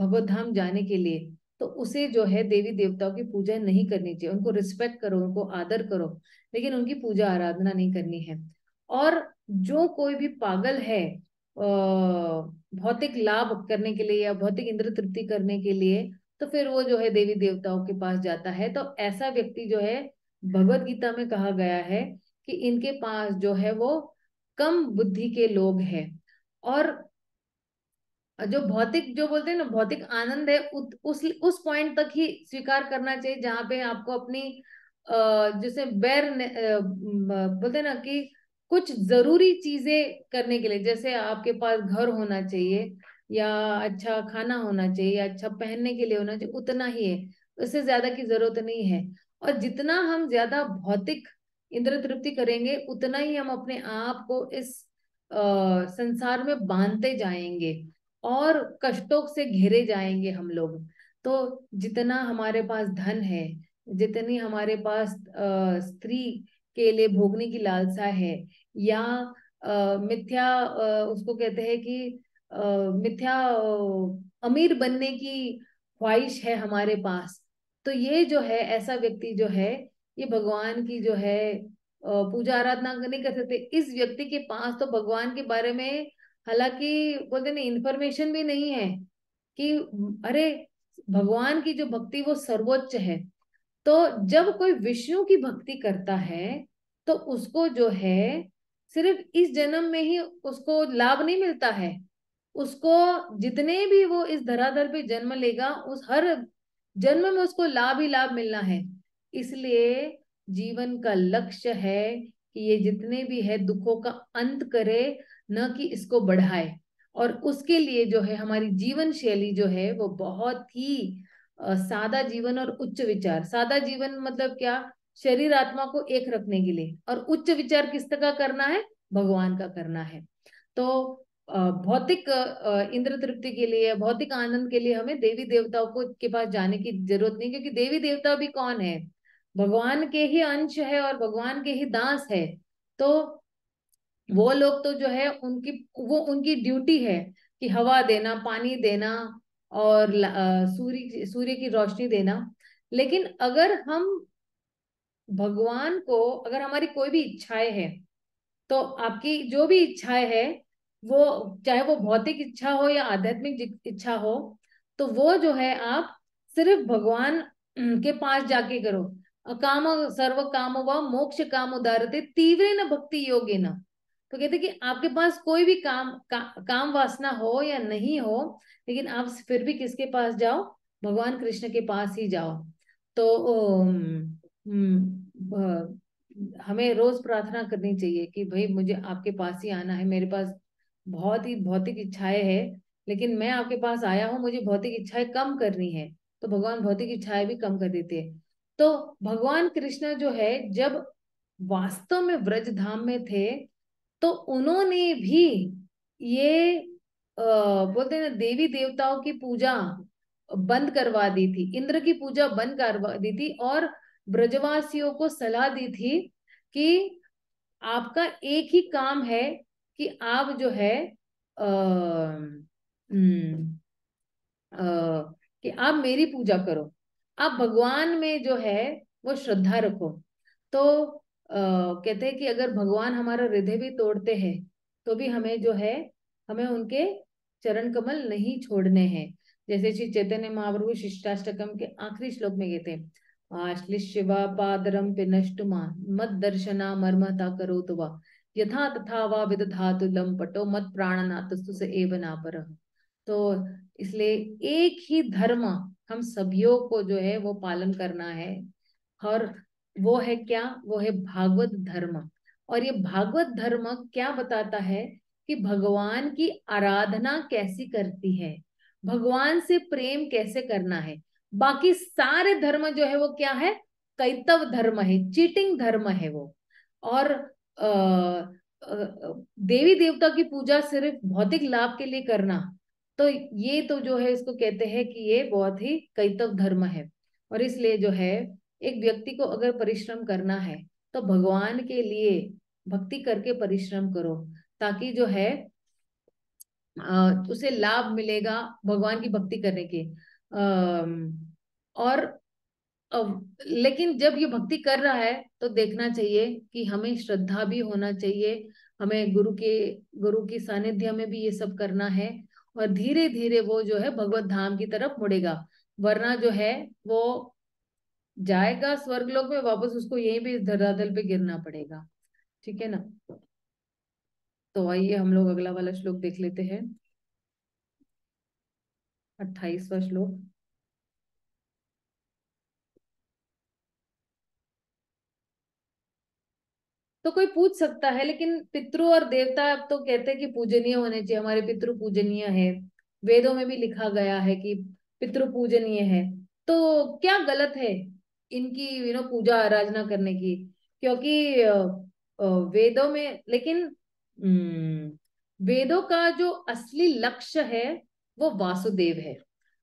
भगवत धाम जाने के लिए तो उसे जो है देवी देवताओं की पूजा नहीं करनी चाहिए उनको रिस्पेक्ट करो उनको आदर करो लेकिन उनकी पूजा आराधना नहीं करनी है और जो कोई भी पागल है भौतिक लाभ करने के लिए या भौतिक इंद्र तृप्ति करने के लिए तो फिर वो जो है देवी देवताओं के पास जाता है तो ऐसा व्यक्ति जो है भगवत गीता में कहा गया है कि इनके पास जो है वो कम बुद्धि के लोग हैं और जो भौतिक जो बोलते हैं ना भौतिक आनंद है उ, उस उस पॉइंट तक ही स्वीकार करना चाहिए जहां पे आपको अपनी जैसे बैर बोलते ना कि कुछ जरूरी चीजें करने के लिए जैसे आपके पास घर होना चाहिए या अच्छा खाना होना चाहिए या अच्छा पहनने के लिए होना चाहिए उतना ही है उससे ज्यादा की जरूरत नहीं है और जितना हम ज्यादा भौतिक इंद्र तृप्ति करेंगे उतना ही हम अपने आप को इस आ, संसार में बांधते जाएंगे और कष्टों से घेरे जाएंगे हम लोग तो जितना हमारे पास धन है जितनी हमारे पास स्त्री के लिए भोगने की लालसा है या मिथ्या उसको कहते हैं कि मिथ्या अमीर बनने की ख्वाहिश है हमारे पास तो ये जो है ऐसा व्यक्ति जो है ये भगवान की जो है पूजा आराधना नहीं कर सकते इस व्यक्ति के पास तो भगवान के बारे में हालांकि बोलते ना इन्फॉर्मेशन भी नहीं है कि अरे भगवान की जो भक्ति वो सर्वोच्च है तो जब कोई विष्णु की भक्ति करता है तो उसको जो है सिर्फ इस जन्म में ही उसको लाभ नहीं मिलता है उसको जितने भी वो इस धराधर पे जन्म लेगा उस हर जन्म में उसको लाभ ही लाभ मिलना है इसलिए जीवन का लक्ष्य है कि ये जितने भी है दुखों का अंत करे न कि इसको बढ़ाए और उसके लिए जो है हमारी जीवन शैली जो है वो बहुत ही सादा जीवन और उच्च विचार सादा जीवन मतलब क्या शरीर आत्मा को एक रखने के लिए और उच्च विचार किस का करना है भगवान का करना है तो भौतिक इंद्र तृप्ति के लिए भौतिक आनंद के लिए हमें देवी देवताओं को के पास जाने की जरूरत नहीं क्योंकि देवी देवता भी कौन है भगवान के ही अंश है और भगवान के ही दास है तो वो हम्म। लोग तो जो है उनकी वो उनकी ड्यूटी है कि हवा देना पानी देना और सूर्य सूर्य की रोशनी देना लेकिन अगर हम भगवान को अगर हमारी कोई भी इच्छाएं हैं तो आपकी जो भी इच्छाएं है वो चाहे वो भौतिक इच्छा हो या आध्यात्मिक इच्छा हो तो वो जो है आप सिर्फ भगवान के पास जाके करो काम सर्व काम व मोक्ष काम उदारते तीव्र न भक्ति योगे न तो कहते कि आपके पास कोई भी काम का, काम वासना हो या नहीं हो लेकिन आप फिर भी किसके पास जाओ भगवान कृष्ण के पास ही जाओ तो हम्म, हमें रोज प्रार्थना करनी चाहिए कि भाई मुझे आपके पास ही आना है मेरे पास बहुत ही भौतिक इच्छाएं है लेकिन मैं आपके पास आया हूँ मुझे भौतिक इच्छाएं कम करनी है तो भगवान भौतिक इच्छाएं भी कम कर देते हैं तो भगवान कृष्ण जो है जब वास्तव में व्रज धाम में थे तो उन्होंने भी ये बोलते ना देवी देवताओं की पूजा बंद करवा दी थी इंद्र की पूजा बंद करवा दी थी और ब्रजवासियों को सलाह दी थी कि आपका एक ही काम है कि आप जो है आ, आ, हम्म, कि आप मेरी पूजा करो आप भगवान में जो है वो श्रद्धा रखो तो कहते हैं कि अगर भगवान हमारा हृदय भी तोड़ते हैं तो भी हमें जो है हमें उनके चरण कमल नहीं छोड़ने हैं जैसे श्री चैतन्य महाप्रभु शिष्टाष्टकम के आखिरी श्लोक में कहते हैं आश्लिशिवा पादरम मत दर्शना मर्मता करो तो वा यथा तथा वा विदधातु पटो मत प्राणनातस्तु से एव पर तो इसलिए एक ही धर्म हम सभी को जो है वो पालन करना है और वो है क्या वो है भागवत धर्म और ये भागवत धर्म क्या बताता है कि भगवान की आराधना कैसी करती है भगवान से प्रेम कैसे करना है बाकी सारे धर्म जो है वो क्या है कैतव धर्म है चीटिंग धर्म है वो और आ, देवी देवता की पूजा सिर्फ भौतिक लाभ के लिए करना तो ये तो जो है इसको कहते हैं कि ये बहुत ही कैतव धर्म है और इसलिए जो है एक व्यक्ति को अगर परिश्रम करना है तो भगवान के लिए भक्ति करके परिश्रम करो ताकि जो है उसे लाभ मिलेगा भगवान की भक्ति करने के और लेकिन जब ये भक्ति कर रहा है तो देखना चाहिए कि हमें श्रद्धा भी होना चाहिए हमें गुरु के गुरु की सानिध्य में भी ये सब करना है और धीरे धीरे वो जो है भगवत धाम की तरफ मुड़ेगा वरना जो है वो जाएगा स्वर्गलोक में वापस उसको यहीं पे धरातल पे गिरना पड़ेगा ठीक है ना तो आइए हम लोग अगला वाला श्लोक देख लेते हैं अट्ठाईसवा श्लोक तो कोई पूछ सकता है लेकिन पितरों और देवता अब तो कहते हैं कि पूजनीय होने चाहिए हमारे पितृ पूजनीय है वेदों में भी लिखा गया है कि पितृ पूजनीय है तो क्या गलत है इनकी यू नो पूजा आराधना करने की क्योंकि वेदों में लेकिन हम्म, वेदों का जो असली लक्ष्य है वो वासुदेव है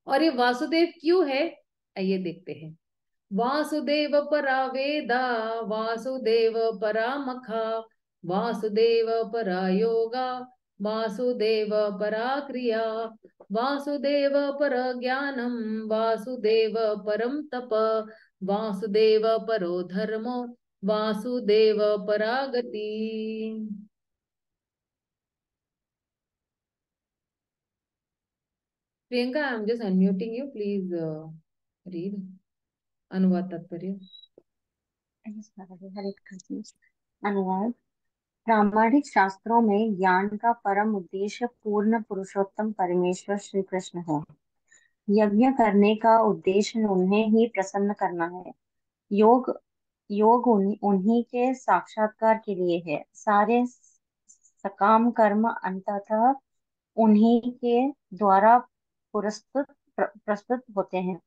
और ये वासुदेव क्यों है आइए देखते हैं वासुदेव परा वेदा वासुदेव परा मखा वासुदेव परा योगा वासुदेव परा क्रिया वासुदेव पर ज्ञानम वासुदेव परम तप वासुदेव परो धर्मो वासुदेव परागति Priyanka I am just unmuting you please read अनुवाद तात्पर्य अनुवाद प्रामाणिक शास्त्रों में ज्ञान का परम उद्देश्य पूर्ण पुरुषोत्तम परमेश्वर श्री कृष्ण है यज्ञ करने का उद्देश्य उन्हें ही प्रसन्न करना है योग योग उन्हीं उन्हीं के साक्षात्कार के लिए है सारे सकाम कर्म अंततः उन्हीं के द्वारा पुरस्कृत प्र, प्रस्तुत होते हैं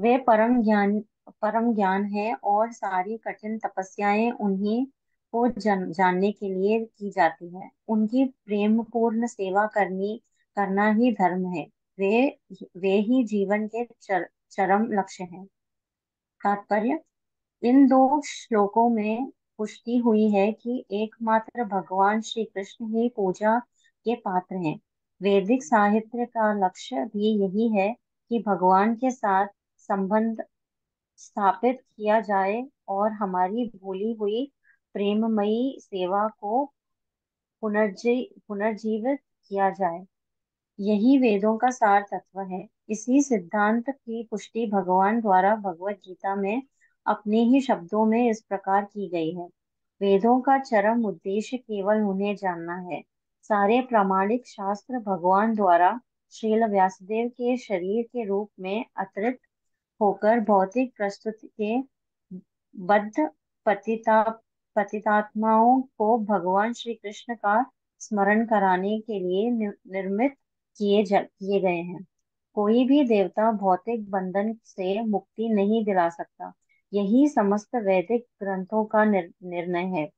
वे परम ज्ञान परम ज्ञान है और सारी कठिन तपस्याएं उन्हीं को जन, जानने के लिए की जाती है उनकी प्रेम पूर्ण सेवा करनी करना ही धर्म है वे वे ही जीवन के चर, चरम लक्ष्य हैं तात्पर्य इन दो श्लोकों में पुष्टि हुई है कि एकमात्र भगवान श्री कृष्ण ही पूजा के पात्र हैं वैदिक साहित्य का लक्ष्य भी यही है कि भगवान के साथ संबंध स्थापित किया जाए और हमारी भूली हुई प्रेममयी सेवा को पुनर्जी पुनर्जीवित किया जाए यही वेदों का सार तत्व है इसी सिद्धांत की पुष्टि भगवान द्वारा भगवत गीता में अपने ही शब्दों में इस प्रकार की गई है वेदों का चरम उद्देश्य केवल उन्हें जानना है सारे प्रामाणिक शास्त्र भगवान द्वारा श्रील व्यासदेव के शरीर के रूप में अतिरिक्त होकर भौतिक प्रस्तुति के बद्ध पतिता पतितात्माओं को भगवान श्री कृष्ण का स्मरण कराने के लिए निर्मित किए किए गए हैं कोई भी देवता भौतिक बंधन से मुक्ति नहीं दिला सकता यही समस्त वैदिक ग्रंथों का निर, निर्णय है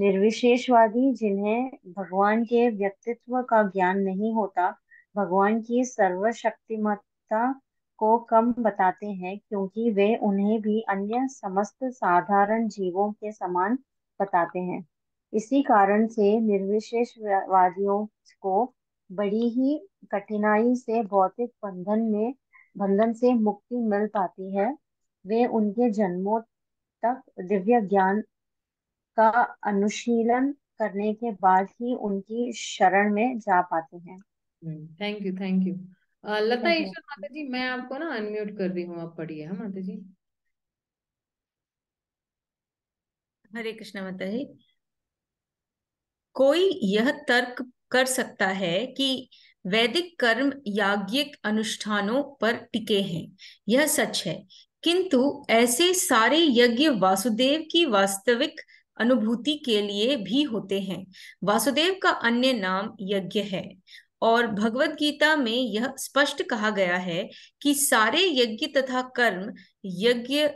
निर्विशेषवादी जिन्हें भगवान के व्यक्तित्व का ज्ञान नहीं होता भगवान की सर्वशक्तिमत्ता को कम बताते हैं क्योंकि वे उन्हें भी अन्य समस्त साधारण जीवों के समान बताते हैं इसी कारण से निर्विशेषवादियों को बड़ी ही कठिनाई से भौतिक बंधन में बंधन से मुक्ति मिल पाती है वे उनके जन्मों तक दिव्य ज्ञान का अनुशीलन करने के बाद ही उनकी शरण में जा पाते हैं thank you thank you Lata Ishwar माता जी मैं आपको ना अनम्यूट कर रही हूँ आप पढ़िए हाँ माता जी हरे कृष्णा माता जी कोई यह तर्क कर सकता है कि वैदिक कर्म याज्ञिक अनुष्ठानों पर टिके हैं यह सच है किंतु ऐसे सारे यज्ञ वासुदेव की वास्तविक अनुभूति के लिए भी होते हैं वासुदेव का अन्य नाम यज्ञ है और भगवत गीता में यह स्पष्ट कहा गया है कि सारे यज्ञ तथा कर्म यज्ञ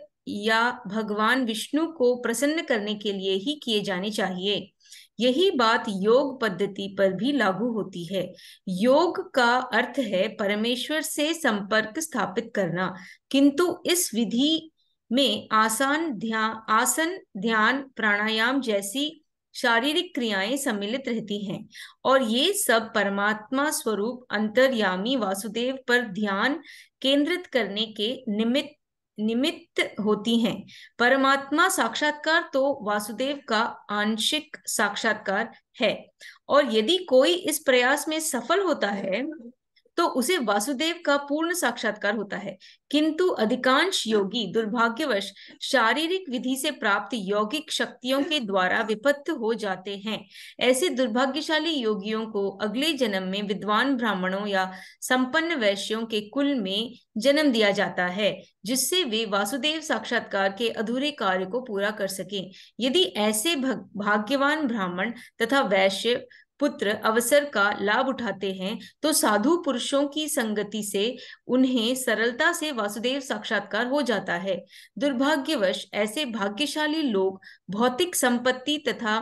या भगवान विष्णु को प्रसन्न करने के लिए ही किए जाने चाहिए यही बात योग पद्धति पर भी लागू होती है योग का अर्थ है परमेश्वर से संपर्क स्थापित करना किंतु इस विधि में आसान ध्यान आसन ध्यान प्राणायाम जैसी शारीरिक क्रियाएं सम्मिलित रहती हैं और ये सब परमात्मा स्वरूप अंतर्यामी वासुदेव पर ध्यान केंद्रित करने के निमित्त निमित्त होती हैं परमात्मा साक्षात्कार तो वासुदेव का आंशिक साक्षात्कार है और यदि कोई इस प्रयास में सफल होता है तो उसे वासुदेव का पूर्ण साक्षात्कार होता है किंतु अधिकांश योगी दुर्भाग्यवश शारीरिक विधि से प्राप्त यौगिक शक्तियों के द्वारा विपत्त हो जाते हैं ऐसे दुर्भाग्यशाली योगियों को अगले जन्म में विद्वान ब्राह्मणों या संपन्न वैश्यों के कुल में जन्म दिया जाता है जिससे वे वासुदेव साक्षात्कार के अधूरे कार्य को पूरा कर सके यदि ऐसे भाग्यवान ब्राह्मण तथा वैश्य पुत्र अवसर का लाभ उठाते हैं तो साधु पुरुषों की संगति से उन्हें सरलता से वासुदेव साक्षात्कार हो जाता है दुर्भाग्यवश ऐसे भाग्यशाली लोग भौतिक संपत्ति तथा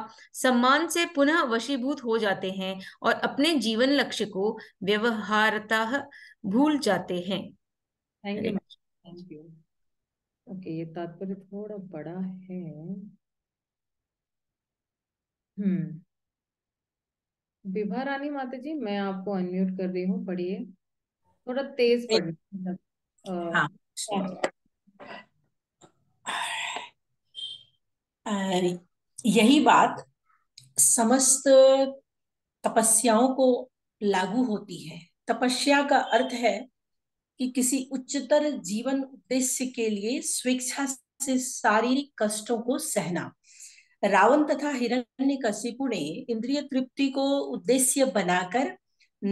सम्मान से पुनः वशीभूत हो जाते हैं और अपने जीवन लक्ष्य को व्यवहारता भूल जाते हैं ओके ये तात्पर्य थोड़ा बड़ा है हम्म विभा रानी माता जी मैं आपको अनम्यूट कर रही हूँ पढ़िए थोड़ा तेज पढ़िए मतलब, हाँ।, हाँ। यही बात समस्त तपस्याओं को लागू होती है तपस्या का अर्थ है कि किसी उच्चतर जीवन उद्देश्य के लिए स्वेच्छा से शारीरिक कष्टों को सहना रावण तथा कशिपु ने इंद्रिय तृप्ति को उद्देश्य बनाकर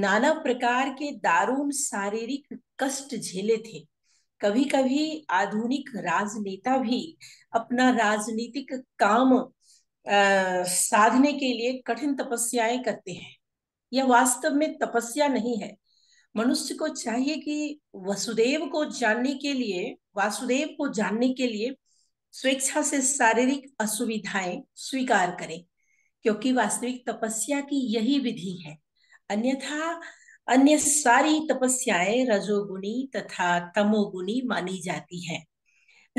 नाना प्रकार के दारुण शारीरिक कष्ट झेले थे कभी कभी आधुनिक राजनेता भी अपना राजनीतिक काम आ, साधने के लिए कठिन तपस्याएं करते हैं यह वास्तव में तपस्या नहीं है मनुष्य को चाहिए कि वसुदेव को जानने के लिए वासुदेव को जानने के लिए स्वेच्छा से शारीरिक असुविधाएं स्वीकार करें क्योंकि वास्तविक तपस्या की यही विधि है अन्यथा अन्य सारी तपस्याएं रजोगुणी तथा तमोगुणी मानी जाती हैं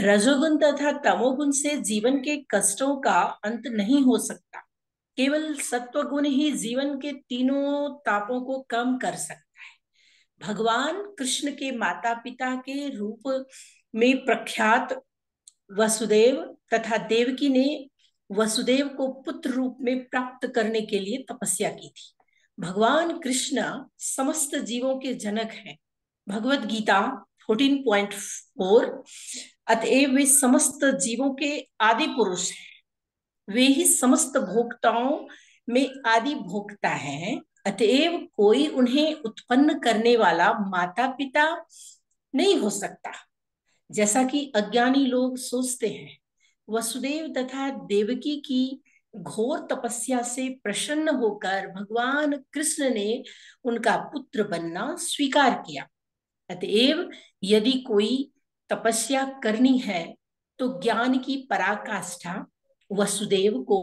रजोगुण तथा तमोगुण से जीवन के कष्टों का अंत नहीं हो सकता केवल सत्वगुण ही जीवन के तीनों तापों को कम कर सकता है भगवान कृष्ण के माता पिता के रूप में प्रख्यात वसुदेव तथा देवकी ने वसुदेव को पुत्र रूप में प्राप्त करने के लिए तपस्या की थी भगवान कृष्ण समस्त जीवों के जनक हैं भगवत गीता 14.4 अतएव वे समस्त जीवों के आदि पुरुष हैं वे ही समस्त भोक्ताओं में आदि भोक्ता हैं अतएव कोई उन्हें उत्पन्न करने वाला माता पिता नहीं हो सकता जैसा कि अज्ञानी लोग सोचते हैं वसुदेव तथा देवकी की घोर तपस्या से प्रसन्न होकर भगवान कृष्ण ने उनका पुत्र बनना स्वीकार किया अतएव यदि कोई तपस्या करनी है तो ज्ञान की पराकाष्ठा वसुदेव को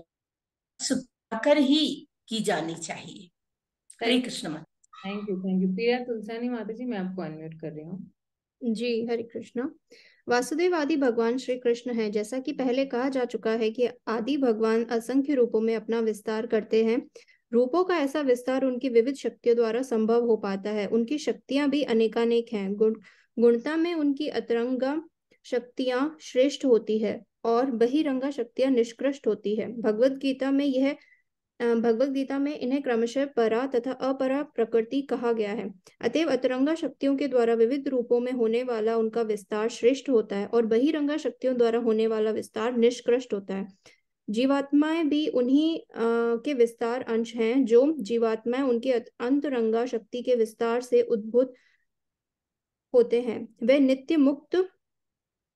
कर ही की जानी चाहिए Hare Krishna thank you thank you Priya Tulsani माता जी मैं आपको अनम्यूट कर रही हूँ जी हरे कृष्णा वासुदेव आदि भगवान श्री कृष्ण है जैसा कि पहले कहा जा चुका है कि आदि भगवान असंख्य रूपों में अपना विस्तार करते हैं रूपों का ऐसा विस्तार उनकी विविध शक्तियों द्वारा संभव हो पाता है उनकी शक्तियां भी अनेकानेक हैं गुण गुणता में उनकी अतरंगा शक्तियां श्रेष्ठ होती है और बहिरंगा शक्तियां निष्कृष्ट होती है भगवत गीता में यह भगवत गीता में इन्हें क्रमशः परा तथा अपरा प्रकृति कहा गया है अतएव अतरंगा शक्तियों के द्वारा विविध रूपों में होने वाला उनका विस्तार श्रेष्ठ होता है और बहिरंगा शक्तियों द्वारा होने वाला विस्तार निष्कृष्ट होता है जीवात्माएं भी उन्हीं के विस्तार अंश हैं जो जीवात्माएं उनके अंतरंगा शक्ति के विस्तार से उद्भूत होते हैं वे नित्य मुक्त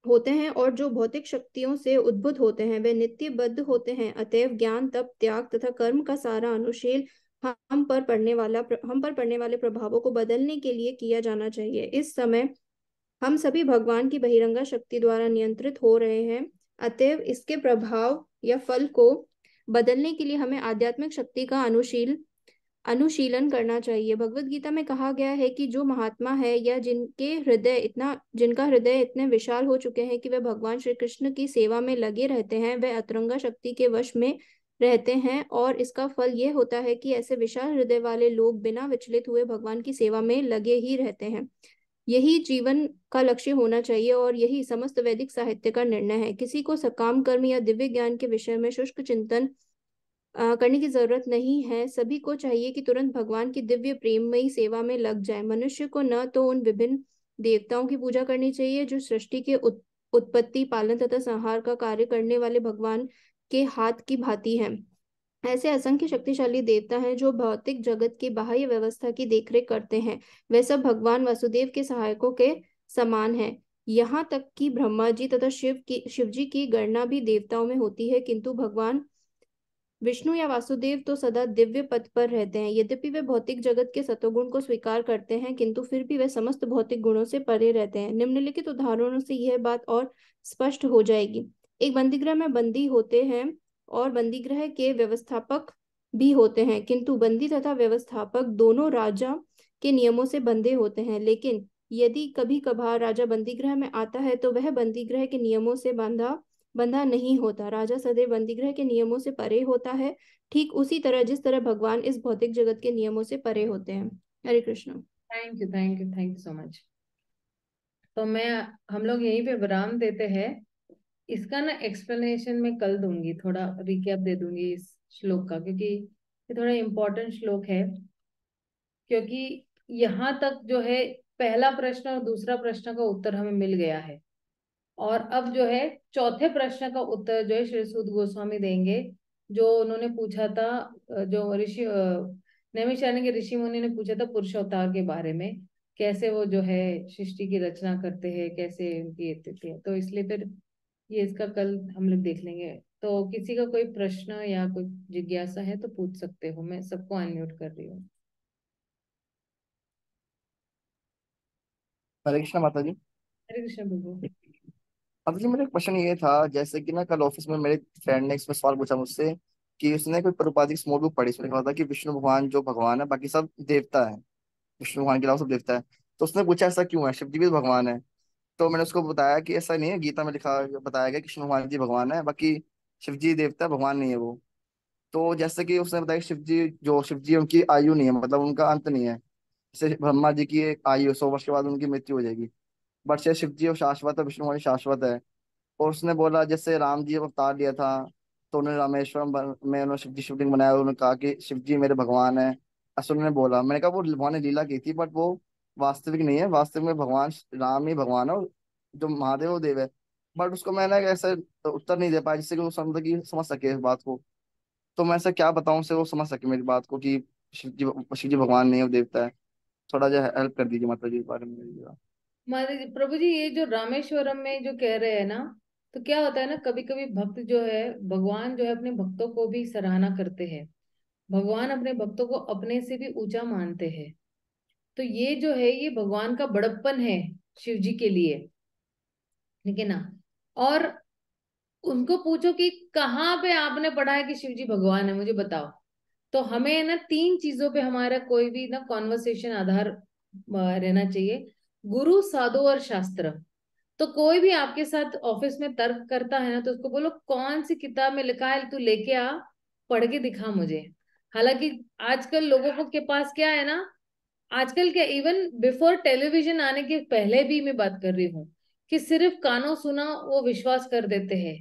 होते हैं और जो भौतिक शक्तियों से उद्भुत होते हैं वे नित्य बद्ध होते हैं अतएव ज्ञान तप त्याग तथा कर्म का सारा अनुशील हम पर पड़ने वाला हम पर पड़ने वाले प्रभावों को बदलने के लिए किया जाना चाहिए इस समय हम सभी भगवान की बहिरंगा शक्ति द्वारा नियंत्रित हो रहे हैं अतएव इसके प्रभाव या फल को बदलने के लिए हमें आध्यात्मिक शक्ति का अनुशील अनुशीलन करना चाहिए भगवत गीता में कहा गया है कि जो महात्मा है या जिनके हृदय इतना जिनका हृदय इतने विशाल हो चुके हैं कि वे भगवान श्री कृष्ण की सेवा में लगे रहते हैं वे अतरंगा शक्ति के वश में रहते हैं और इसका फल ये होता है कि ऐसे विशाल हृदय वाले लोग बिना विचलित हुए भगवान की सेवा में लगे ही रहते हैं यही जीवन का लक्ष्य होना चाहिए और यही समस्त वैदिक साहित्य का निर्णय है किसी को सकाम कर्म या दिव्य ज्ञान के विषय में शुष्क चिंतन करने की जरूरत नहीं है सभी को चाहिए कि तुरंत भगवान की दिव्य प्रेममयी सेवा में लग जाए मनुष्य को न तो उन विभिन्न देवताओं की पूजा करनी चाहिए जो सृष्टि के उत, उत्पत्ति पालन तथा संहार का कार्य करने वाले भगवान के हाथ की भांति है ऐसे असंख्य शक्तिशाली देवता हैं जो भौतिक जगत की बाह्य व्यवस्था की देखरेख करते हैं वे सब भगवान वासुदेव के सहायकों के समान हैं यहाँ तक कि ब्रह्मा जी तथा शिव की शिव जी की गणना भी देवताओं में होती है किंतु भगवान विष्णु या वासुदेव तो सदा दिव्य पद पर रहते हैं यद्यपि वे भौतिक जगत के सतोगुण को स्वीकार करते हैं किंतु फिर भी वे समस्त भौतिक गुणों से परे रहते हैं निम्नलिखित उदाहरणों से यह बात और स्पष्ट हो जाएगी एक बंदीग्रह में बंदी होते हैं और बंदीग्रह के व्यवस्थापक भी होते हैं किंतु बंदी तथा व्यवस्थापक दोनों राजा के नियमों से बंधे होते हैं लेकिन यदि कभी कभार राजा बंदीग्रह में आता है तो वह बंदीग्रह के नियमों से बांधा बंधा नहीं होता राजा सदैव बंदीग्रह के नियमों से परे होता है ठीक उसी तरह जिस तरह भगवान इस भौतिक जगत के नियमों से परे होते हैं Hare Krishna thank you thank you thank you so much तो मैं हम लोग यहीं पे विराम देते हैं इसका ना एक्सप्लेनेशन मैं कल दूंगी थोड़ा रिकैप दे दूंगी इस श्लोक का क्योंकि ये थोड़ा इम्पोर्टेंट श्लोक है क्योंकि यहाँ तक जो है पहला प्रश्न और दूसरा प्रश्न का उत्तर हमें मिल गया है और अब जो है चौथे प्रश्न का उत्तर जो है श्री सूद गोस्वामी देंगे जो उन्होंने पूछा था जो ऋषि नैमिषारण्य के ऋषि मुनि ने पूछा था पुरुषावतार के बारे में कैसे वो जो है सृष्टि की रचना करते हैं कैसे उनकी स्थिति है तो इसलिए फिर ये इसका कल हम लोग देख लेंगे तो किसी का कोई प्रश्न या कोई जिज्ञासा है तो पूछ सकते हो मैं सबको अनम्यूट कर रही हूँ हरे कृष्ण माता जी हरे कृष्ण प्रभु अब जी मेरा क्वेश्चन ये था जैसे कि ना कल ऑफिस में मेरे फ्रेंड ने इसमें सवाल पूछा मुझसे कि उसने कोई प्रपादिक स्मॉल बुक पढ़ी उसमें लिखा था कि विष्णु भगवान जो भगवान है बाकी सब देवता है विष्णु भगवान के अलावा सब देवता है तो उसने पूछा ऐसा क्यों है शिव जी भी भगवान है तो मैंने उसको बताया कि ऐसा नहीं है गीता में लिखा बताया गया कृष्ण भगवान जी भगवान है बाकी शिव जी देवता भगवान नहीं है वो तो जैसे कि उसने बताया शिव जी जो शिव जी उनकी आयु नहीं है मतलब उनका अंत नहीं है जैसे ब्रह्मा जी की एक आयु सौ वर्ष के बाद उनकी मृत्यु हो जाएगी बट से शिव जी और शाश्वत है विष्णु भगवान शाश्वत है और उसने बोला जैसे राम जी अवतार लिया था तो उन्होंने रामेश्वरम में उन्होंने शिव जी शिवलिंग बनाया उन्होंने कहा कि शिव जी मेरे भगवान है ऐसा उन्होंने बोला मैंने कहा वो भगवान ने लीला की थी बट वो वास्तविक नहीं है वास्तविक में भगवान राम ही भगवान है और जो महादेव वो देव है बट उसको मैंने ऐसे उत्तर नहीं दे पाया जिससे कि वो समझ की समझ सके इस बात को तो मैं ऐसा क्या बताऊं से वो समझ सके मेरी बात को कि शिव जी शिव जी भगवान नहीं है देवता है थोड़ा जो हेल्प कर दीजिए माता जी इस बारे में प्रभु जी ये जो रामेश्वरम में जो कह रहे हैं ना तो क्या होता है ना कभी कभी भक्त जो है भगवान जो है अपने भक्तों को भी सराहना करते हैं भगवान अपने भक्तों को अपने से भी ऊंचा मानते हैं तो ये जो है ये भगवान का बड़प्पन है शिव जी के लिए ठीक है ना और उनको पूछो कि कहाँ पे आपने पढ़ा है कि शिव जी भगवान है मुझे बताओ तो हमें ना तीन चीजों पे हमारा कोई भी ना कॉन्वर्सेशन आधार रहना चाहिए गुरु साधु और शास्त्र तो कोई भी आपके साथ ऑफिस में तर्क करता है ना तो उसको बोलो कौन सी किताब में लिखा है तू लेके आ पढ़ के दिखा मुझे हालांकि आजकल लोगों को के पास क्या है ना आजकल क्या इवन बिफोर टेलीविजन आने के पहले भी मैं बात कर रही हूँ कि सिर्फ कानों सुना वो विश्वास कर देते हैं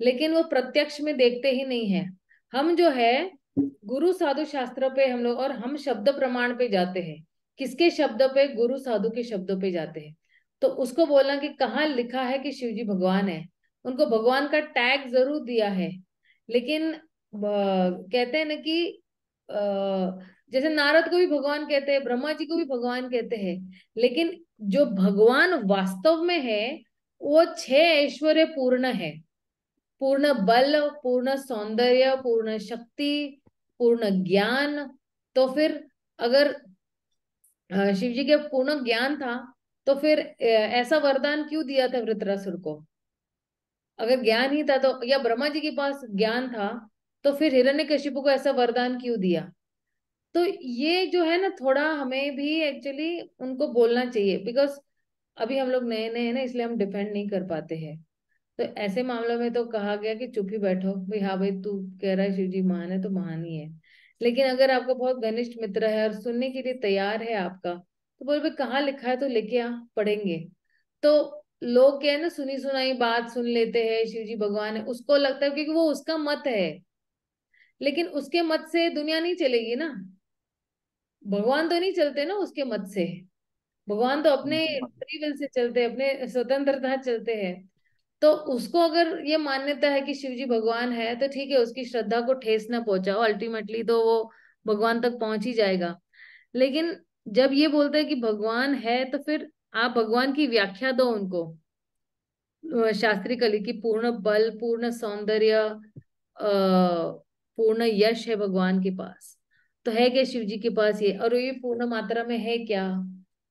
लेकिन वो प्रत्यक्ष में देखते ही नहीं है हम जो है गुरु साधु शास्त्र पे हम लोग और हम शब्द प्रमाण पे जाते हैं किसके शब्दों पे गुरु साधु के शब्दों पे जाते हैं तो उसको बोलना कि कहाँ लिखा है कि शिव जी भगवान है उनको भगवान का टैग जरूर दिया है लेकिन कहते हैं ना कि जैसे नारद को भी भगवान कहते हैं ब्रह्मा जी को भी भगवान कहते हैं लेकिन जो भगवान वास्तव में है वो छह ऐश्वर्य पूर्ण है पूर्ण बल पूर्ण सौंदर्य पूर्ण शक्ति पूर्ण ज्ञान तो फिर अगर शिव जी के पूर्ण ज्ञान था तो फिर ऐसा वरदान क्यों दिया था वृत्रासुर को अगर ज्ञान ही था तो या ब्रह्मा जी के पास ज्ञान था तो फिर हिरण्य कश्यप को ऐसा वरदान क्यों दिया तो ये जो है ना थोड़ा हमें भी एक्चुअली उनको बोलना चाहिए बिकॉज अभी हम लोग नए नए हैं ना इसलिए हम डिफेंड नहीं कर पाते हैं तो ऐसे मामलों में तो कहा गया कि चुप ही बैठो भाई हाँ भाई तू कह रहा है शिव जी महान है तो महान ही है लेकिन अगर आपका बहुत घनिष्ठ मित्र है और सुनने के लिए तैयार है आपका तो बोल भाई कहाँ लिखा है तो लेके आ पढ़ेंगे तो लोग क्या है ना सुनी सुनाई बात सुन लेते हैं शिव जी भगवान है उसको लगता है क्योंकि वो उसका मत है लेकिन उसके मत से दुनिया नहीं चलेगी ना भगवान तो नहीं चलते ना उसके मत से भगवान तो अपने फ्री हम्म। विल से चलते अपने स्वतंत्रता चलते हैं तो उसको अगर ये मान्यता है कि शिव जी भगवान है तो ठीक है उसकी श्रद्धा को ठेस ना पहुंचाओ अल्टीमेटली तो वो भगवान तक पहुंच ही जाएगा लेकिन जब ये बोलते हैं कि भगवान है तो फिर आप भगवान की व्याख्या दो उनको शास्त्री कली की पूर्ण बल पूर्ण सौंदर्य पूर्ण यश है भगवान के पास तो है क्या शिव जी के पास ये और ये पूर्ण मात्रा में है क्या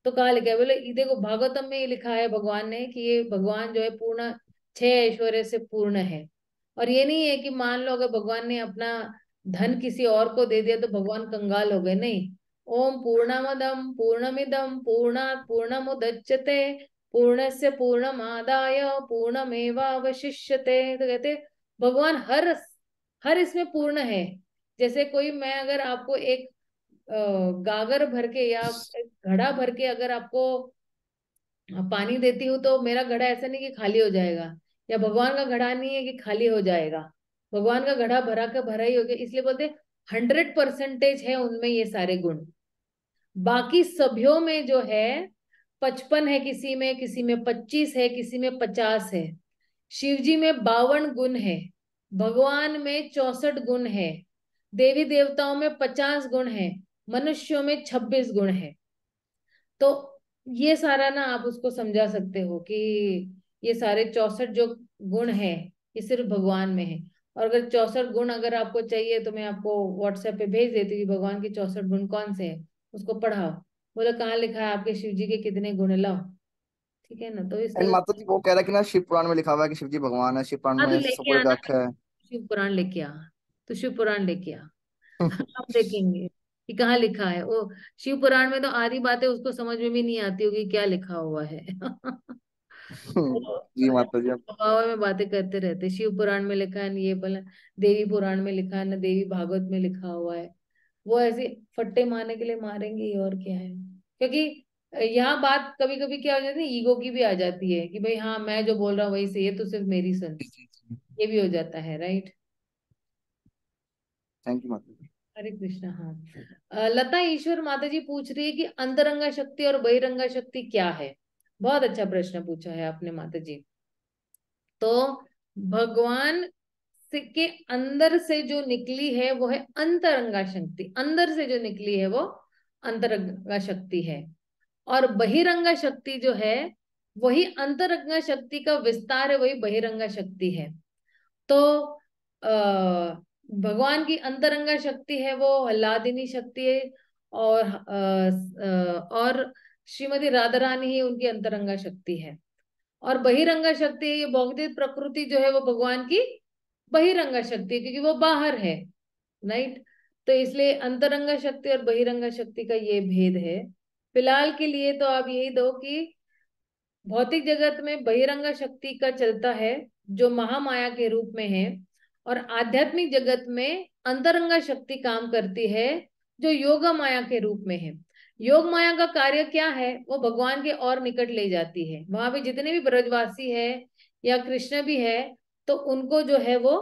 तो कहा लिखा है बोले देखो भागवतम में ये लिखा है भगवान ने कि ये भगवान जो है पूर्ण छह ऐश्वर्य से पूर्ण है और ये नहीं है कि मान लो अगर भगवान ने अपना धन किसी और को दे दिया तो भगवान कंगाल हो गए नहीं ओम पूर्णमदम पूर्णमिदम पूर्णात पूर्णमुदच्यते पूर्णस्य पूर्णमादाय पूर्णमेवावशिष्यते तो कहते भगवान हर हर इसमें पूर्ण है जैसे कोई मैं अगर आपको एक गागर भर के या घड़ा भर के अगर आपको पानी देती हूँ तो मेरा घड़ा ऐसा नहीं कि खाली हो जाएगा या भगवान का घड़ा नहीं है कि खाली हो जाएगा भगवान का घड़ा भरा कर भरा ही हो गया इसलिए बोलते हंड्रेड परसेंटेज है उनमें ये सारे गुण बाकी सभ्यों में जो है पचपन है किसी में किसी में पच्चीस है किसी में पचास है शिव जी में बावन गुण है भगवान में चौसठ गुण है देवी देवताओं में पचास गुण है मनुष्यों में छब्बीस गुण है तो ये सारा ना आप उसको समझा सकते हो कि ये सारे चौसठ जो गुण है ये सिर्फ भगवान में है और अगर चौसठ गुण अगर आपको चाहिए तो मैं आपको व्हाट्सएप पे भेज देती हूँ भगवान के चौसठ गुण कौन से है उसको पढ़ाओ बोले कहाँ लिखा है आपके शिव जी के कितने गुण लाओ ठीक है ना तो इस माता जी वो कह रहा है कि ना शिव पुराण में लिखा हुआ है कि शिव जी भगवान है शिव पुराण में सब रखा है शिव पुराण लेके आ तो शिव पुराण लेके आ हम देखेंगे कि कहा लिखा है वो शिव पुराण में तो आधी बातें उसको समझ में भी नहीं आती होगी क्या लिखा हुआ है जी माता जी स्वभाव में बातें करते रहते शिव पुराण में लिखा है ये बोला देवी पुराण में लिखा है ना देवी भागवत में लिखा हुआ है वो ऐसे फट्टे मारने के लिए मारेंगे और क्या है क्योंकि यहाँ बात कभी कभी क्या हो जाती है ईगो की भी आ जाती है कि भाई हाँ मैं जो बोल रहा हूँ वही सही है तो सिर्फ मेरी सुन ये भी हो जाता है राइट थैंक यू माता हरे कृष्णा हाँ लता ईश्वर माता जी पूछ रही है कि अंतरंगा शक्ति और बहिरंगा शक्ति क्या है बहुत अच्छा प्रश्न पूछा है आपने माता जी तो भगवान से के अंदर से जो निकली है वो है अंतरंगा शक्ति अंदर से जो निकली है वो अंतरंगा शक्ति है और बहिरंगा शक्ति जो है वही अंतरंगा शक्ति का विस्तार है वही बहिरंगा शक्ति है तो अः भगवान की अंतरंगा शक्ति है वो लादिनी शक्ति है और और श्रीमती राधा रानी ही उनकी अंतरंगा शक्ति है और बहिरंगा शक्ति ये बौद्धिक प्रकृति जो है वो भगवान की बहिरंगा शक्ति है क्योंकि वो बाहर है राइट तो इसलिए अंतरंगा शक्ति और बहिरंगा शक्ति का ये भेद है फिलहाल के लिए तो आप यही दो कि भौतिक जगत में बहिरंगा शक्ति का चलता है जो महामाया के रूप में है और आध्यात्मिक जगत में अंतरंगा शक्ति काम करती है जो योग माया के रूप में है योग माया का कार्य क्या है वो भगवान के और निकट ले जाती है वहां पे जितने भी ब्रजवासी है या कृष्ण भी है तो उनको जो है वो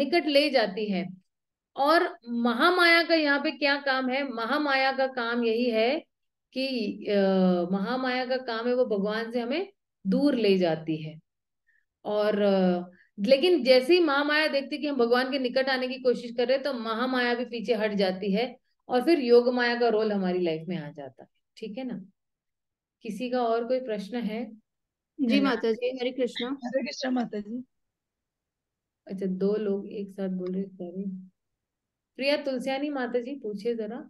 निकट ले जाती है और महामाया का यहाँ पे क्या काम है महामाया का काम यही है कि महामाया का काम है वो भगवान से हमें दूर ले जाती है और लेकिन जैसे ही महामाया देखती कि हम भगवान के निकट आने की कोशिश कर रहे हैं तो महामाया भी पीछे हट जाती है और फिर योग माया का रोल हमारी लाइफ में आ जाता है ठीक है ना किसी का और कोई प्रश्न है जी माता जी हरे कृष्ण हरे कृष्ण माता जी अच्छा दो लोग एक साथ बोल रहे सॉरी प्रिया तुलसियानी माता जी पूछिए जरा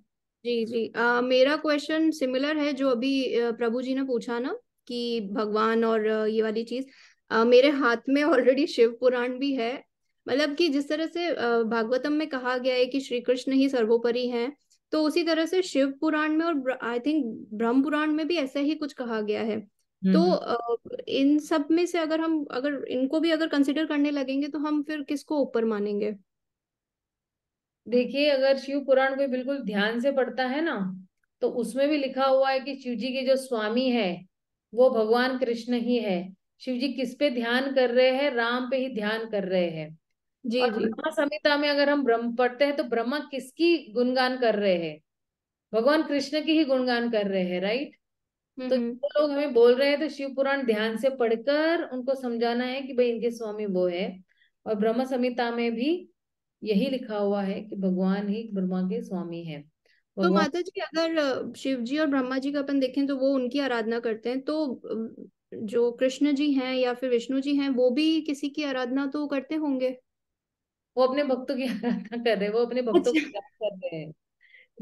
जी जी आ, मेरा क्वेश्चन सिमिलर है जो अभी प्रभु जी ने पूछा ना कि भगवान और ये वाली चीज मेरे हाथ में ऑलरेडी शिव पुराण भी है मतलब कि जिस तरह से भागवतम में कहा गया है कि श्री कृष्ण ही सर्वोपरि हैं तो उसी तरह से शिव पुराण में और आई थिंक ब्रह्म पुराण में भी ऐसा ही कुछ कहा गया है तो हम्म। इन सब में से अगर हम अगर इनको भी अगर कंसिडर करने लगेंगे तो हम फिर किसको ऊपर मानेंगे देखिए अगर शिव पुराण को बिल्कुल ध्यान से पढ़ता है ना तो उसमें भी लिखा हुआ है कि शिव जी के जो स्वामी है वो भगवान कृष्ण ही है शिव जी किस पे ध्यान कर रहे हैं राम पे ही ध्यान कर रहे हैं जी जी ब्रह्मा संहिता में अगर हम ब्रह्म पढ़ते हैं तो ब्रह्मा किसकी गुणगान कर रहे हैं भगवान कृष्ण की ही गुणगान कर रहे हैं राइट हम्म, तो हम्म। जो लोग हमें बोल रहे हैं तो शिव पुराण ध्यान से पढ़कर उनको समझाना है कि भाई इनके स्वामी वो है और ब्रह्म संहिता में भी यही लिखा हुआ है कि भगवान ही ब्रह्मा के स्वामी है तो माता जी अगर शिव जी और ब्रह्मा जी का अपन देखें तो वो उनकी आराधना करते हैं तो जो कृष्ण जी हैं या फिर विष्णु जी हैं वो भी किसी की आराधना तो करते होंगे वो अपने भक्तों की आराधना कर रहे हैं वो अपने भक्तों अच्छा। की की कर रहे हैं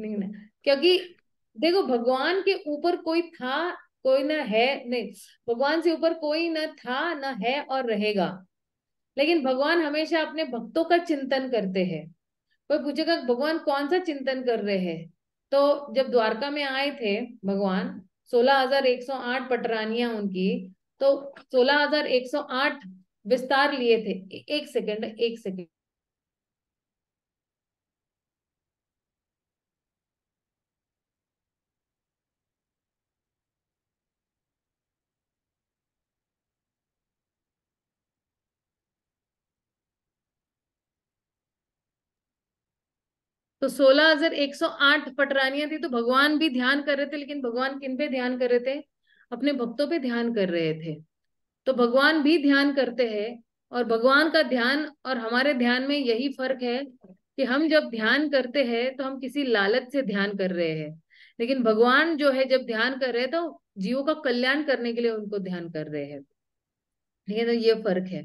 नहीं ना क्योंकि देखो भगवान के ऊपर कोई था कोई ना है नहीं भगवान से ऊपर कोई ना था ना है और रहेगा लेकिन भगवान हमेशा अपने भक्तों का चिंतन करते हैं कोई पूछेगा भगवान कौन सा चिंतन कर रहे हैं तो जब द्वारका में आए थे भगवान 16,108 पटरानियां उनकी तो 16,108 विस्तार लिए थे एक सेकंड एक सेकंड तो 16108 पटरानियां थी तो भगवान भी ध्यान कर रहे थे लेकिन भगवान किन पे ध्यान कर रहे थे अपने भक्तों पे ध्यान कर रहे थे तो भगवान भी ध्यान करते हैं और भगवान का ध्यान और हमारे ध्यान में यही फर्क है कि हम जब ध्यान करते हैं तो हम किसी लालच से ध्यान कर रहे हैं लेकिन भगवान जो है जब ध्यान कर रहे हैं तो जीवों का कल्याण करने के लिए उनको ध्यान कर रहे हैं ठीक है तो ये फर्क है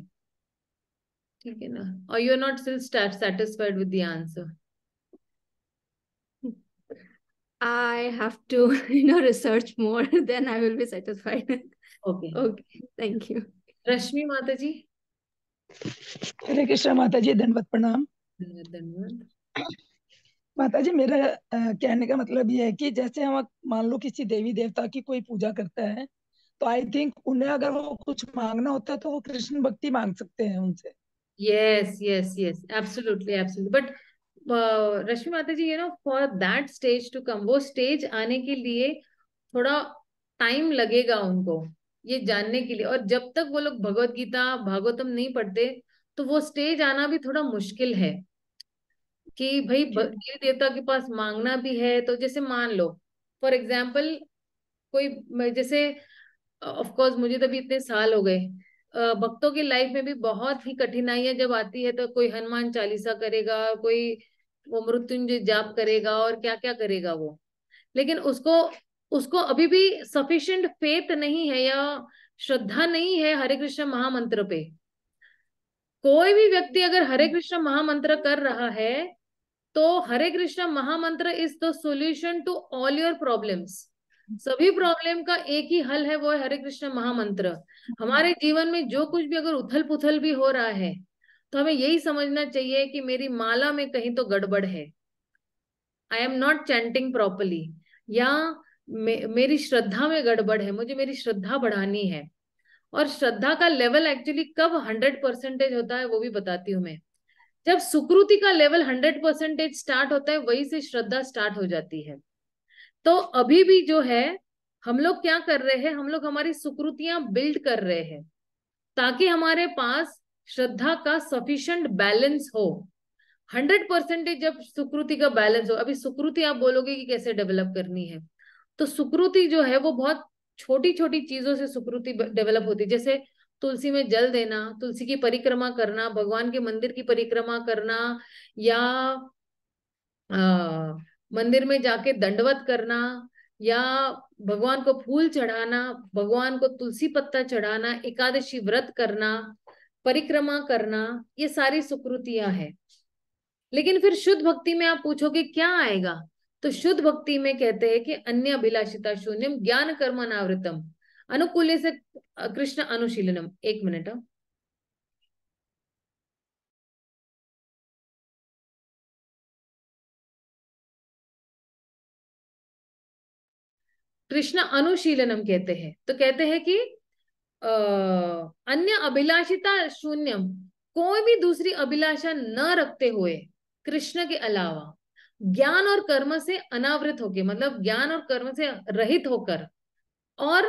ठीक है ना और you are not still satisfied with the answer I have to, you know, research more, then I will be satisfied. Okay. Okay. Thank you. Rashmi Mataji. Hare Krishna माता जी धनवत प्रणाम माता जी मेरा कहने का मतलब ये है कि जैसे हम मान लो किसी देवी देवता की कोई पूजा करता है तो आई थिंक उन्हें अगर वो कुछ मांगना होता है तो वो कृष्ण भक्ति मांग सकते हैं उनसे yes yes yes absolutely absolutely but Rashmi माता जी you know for that stage to come वो स्टेज आने के लिए थोड़ा टाइम लगेगा उनको ये जानने के लिए और जब तक वो लोग भगवत गीता भागवतम नहीं पढ़ते तो वो स्टेज आना भी थोड़ा मुश्किल है कि भाई देवी देवता के पास मांगना भी है तो जैसे मान लो फॉर एग्जाम्पल कोई जैसे ऑफ कोर्स मुझे तो अभी इतने साल हो गए भक्तों की लाइफ में भी बहुत ही कठिनाइयां जब आती है तो कोई हनुमान चालीसा करेगा कोई वो मृत्युंजय जाप करेगा और क्या क्या करेगा वो लेकिन उसको उसको अभी भी सफिशियंट फेथ नहीं है या श्रद्धा नहीं है हरे कृष्ण महामंत्र पे कोई भी व्यक्ति अगर हरे हम्म। कृष्ण महामंत्र कर रहा है तो हरे कृष्ण महामंत्र is the solution to all your problems सभी प्रॉब्लम हम्म। का एक ही हल है वो है हरे कृष्ण महामंत्र हम्म। हमारे जीवन में जो कुछ भी अगर उथल पुथल भी हो रहा है तो हमें यही समझना चाहिए कि मेरी माला में कहीं तो गड़बड़ है I am not chanting properly या मे, मेरी श्रद्धा में गड़बड़ है मुझे मेरी श्रद्धा बढ़ानी है और श्रद्धा का लेवल एक्चुअली कब हंड्रेड परसेंटेज होता है वो भी बताती हूँ मैं जब सुकृति का लेवल हंड्रेड परसेंटेज स्टार्ट होता है वही से श्रद्धा स्टार्ट हो जाती है तो अभी भी जो है हम लोग क्या कर रहे हैं हम लोग हमारी सुकृतियां बिल्ड कर रहे हैं ताकि हमारे पास श्रद्धा का सफिशियंट बैलेंस हो हंड्रेड परसेंटेज जब सुकृति का बैलेंस हो अभी सुकृति आप बोलोगे कि कैसे डेवलप करनी है तो सुकृति जो है वो बहुत छोटी छोटी चीजों से सुकृति डेवलप होती है जैसे तुलसी में जल देना तुलसी की परिक्रमा करना भगवान के मंदिर की परिक्रमा करना या आ, मंदिर में जाके दंडवत करना या भगवान को फूल चढ़ाना भगवान को तुलसी पत्ता चढ़ाना एकादशी व्रत करना परिक्रमा करना ये सारी सुकृतियां हैं लेकिन फिर शुद्ध भक्ति में आप पूछोगे क्या आएगा तो शुद्ध भक्ति में कहते हैं कि अन्य अभिलाषिता शून्यम ज्ञान कर्म अनावृतम अनुकूल से कृष्ण अनुशीलनम एक मिनट हाँ। कृष्ण अनुशीलनम कहते हैं तो कहते हैं कि अन्य अभिलाषिता शून्यम कोई भी दूसरी अभिलाषा न रखते हुए कृष्ण के अलावा ज्ञान और कर्म से अनावृत होके मतलब ज्ञान और कर्म से रहित होकर और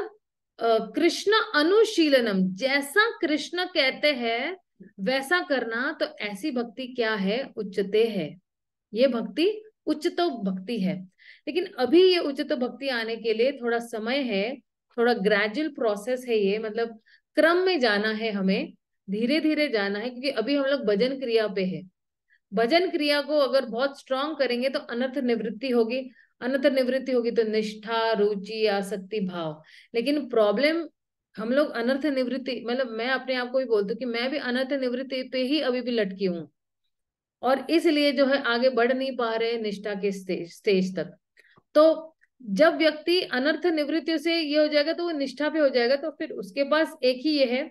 कृष्ण अनुशीलनम जैसा कृष्ण कहते हैं वैसा करना तो ऐसी भक्ति क्या है उच्चते है ये भक्ति उच्चतो भक्ति है लेकिन अभी ये उच्चतो भक्ति आने के लिए थोड़ा समय है थोड़ा ग्रेजुअल प्रोसेस है ये मतलब क्रम में जाना है हमें धीरे धीरे जाना है क्योंकि अभी हम लोग भजन क्रिया पे है भजन क्रिया को अगर बहुत स्ट्रांग करेंगे तो अनर्थ निवृत्ति होगी अनर्थ निवृत्ति होगी तो निष्ठा रुचि आसक्ति भाव लेकिन प्रॉब्लम हम लोग अनर्थ निवृत्ति मतलब मैं अपने आप को भी बोलती हूँ कि मैं भी अनर्थ निवृत्ति पे ही अभी भी लटकी हूँ और इसलिए जो है आगे बढ़ नहीं पा रहे निष्ठा के स्टेज स्टेज तक तो जब व्यक्ति अनर्थ निवृत्तियों से ये हो जाएगा तो वो निष्ठा पे हो जाएगा तो फिर उसके पास एक ही ये है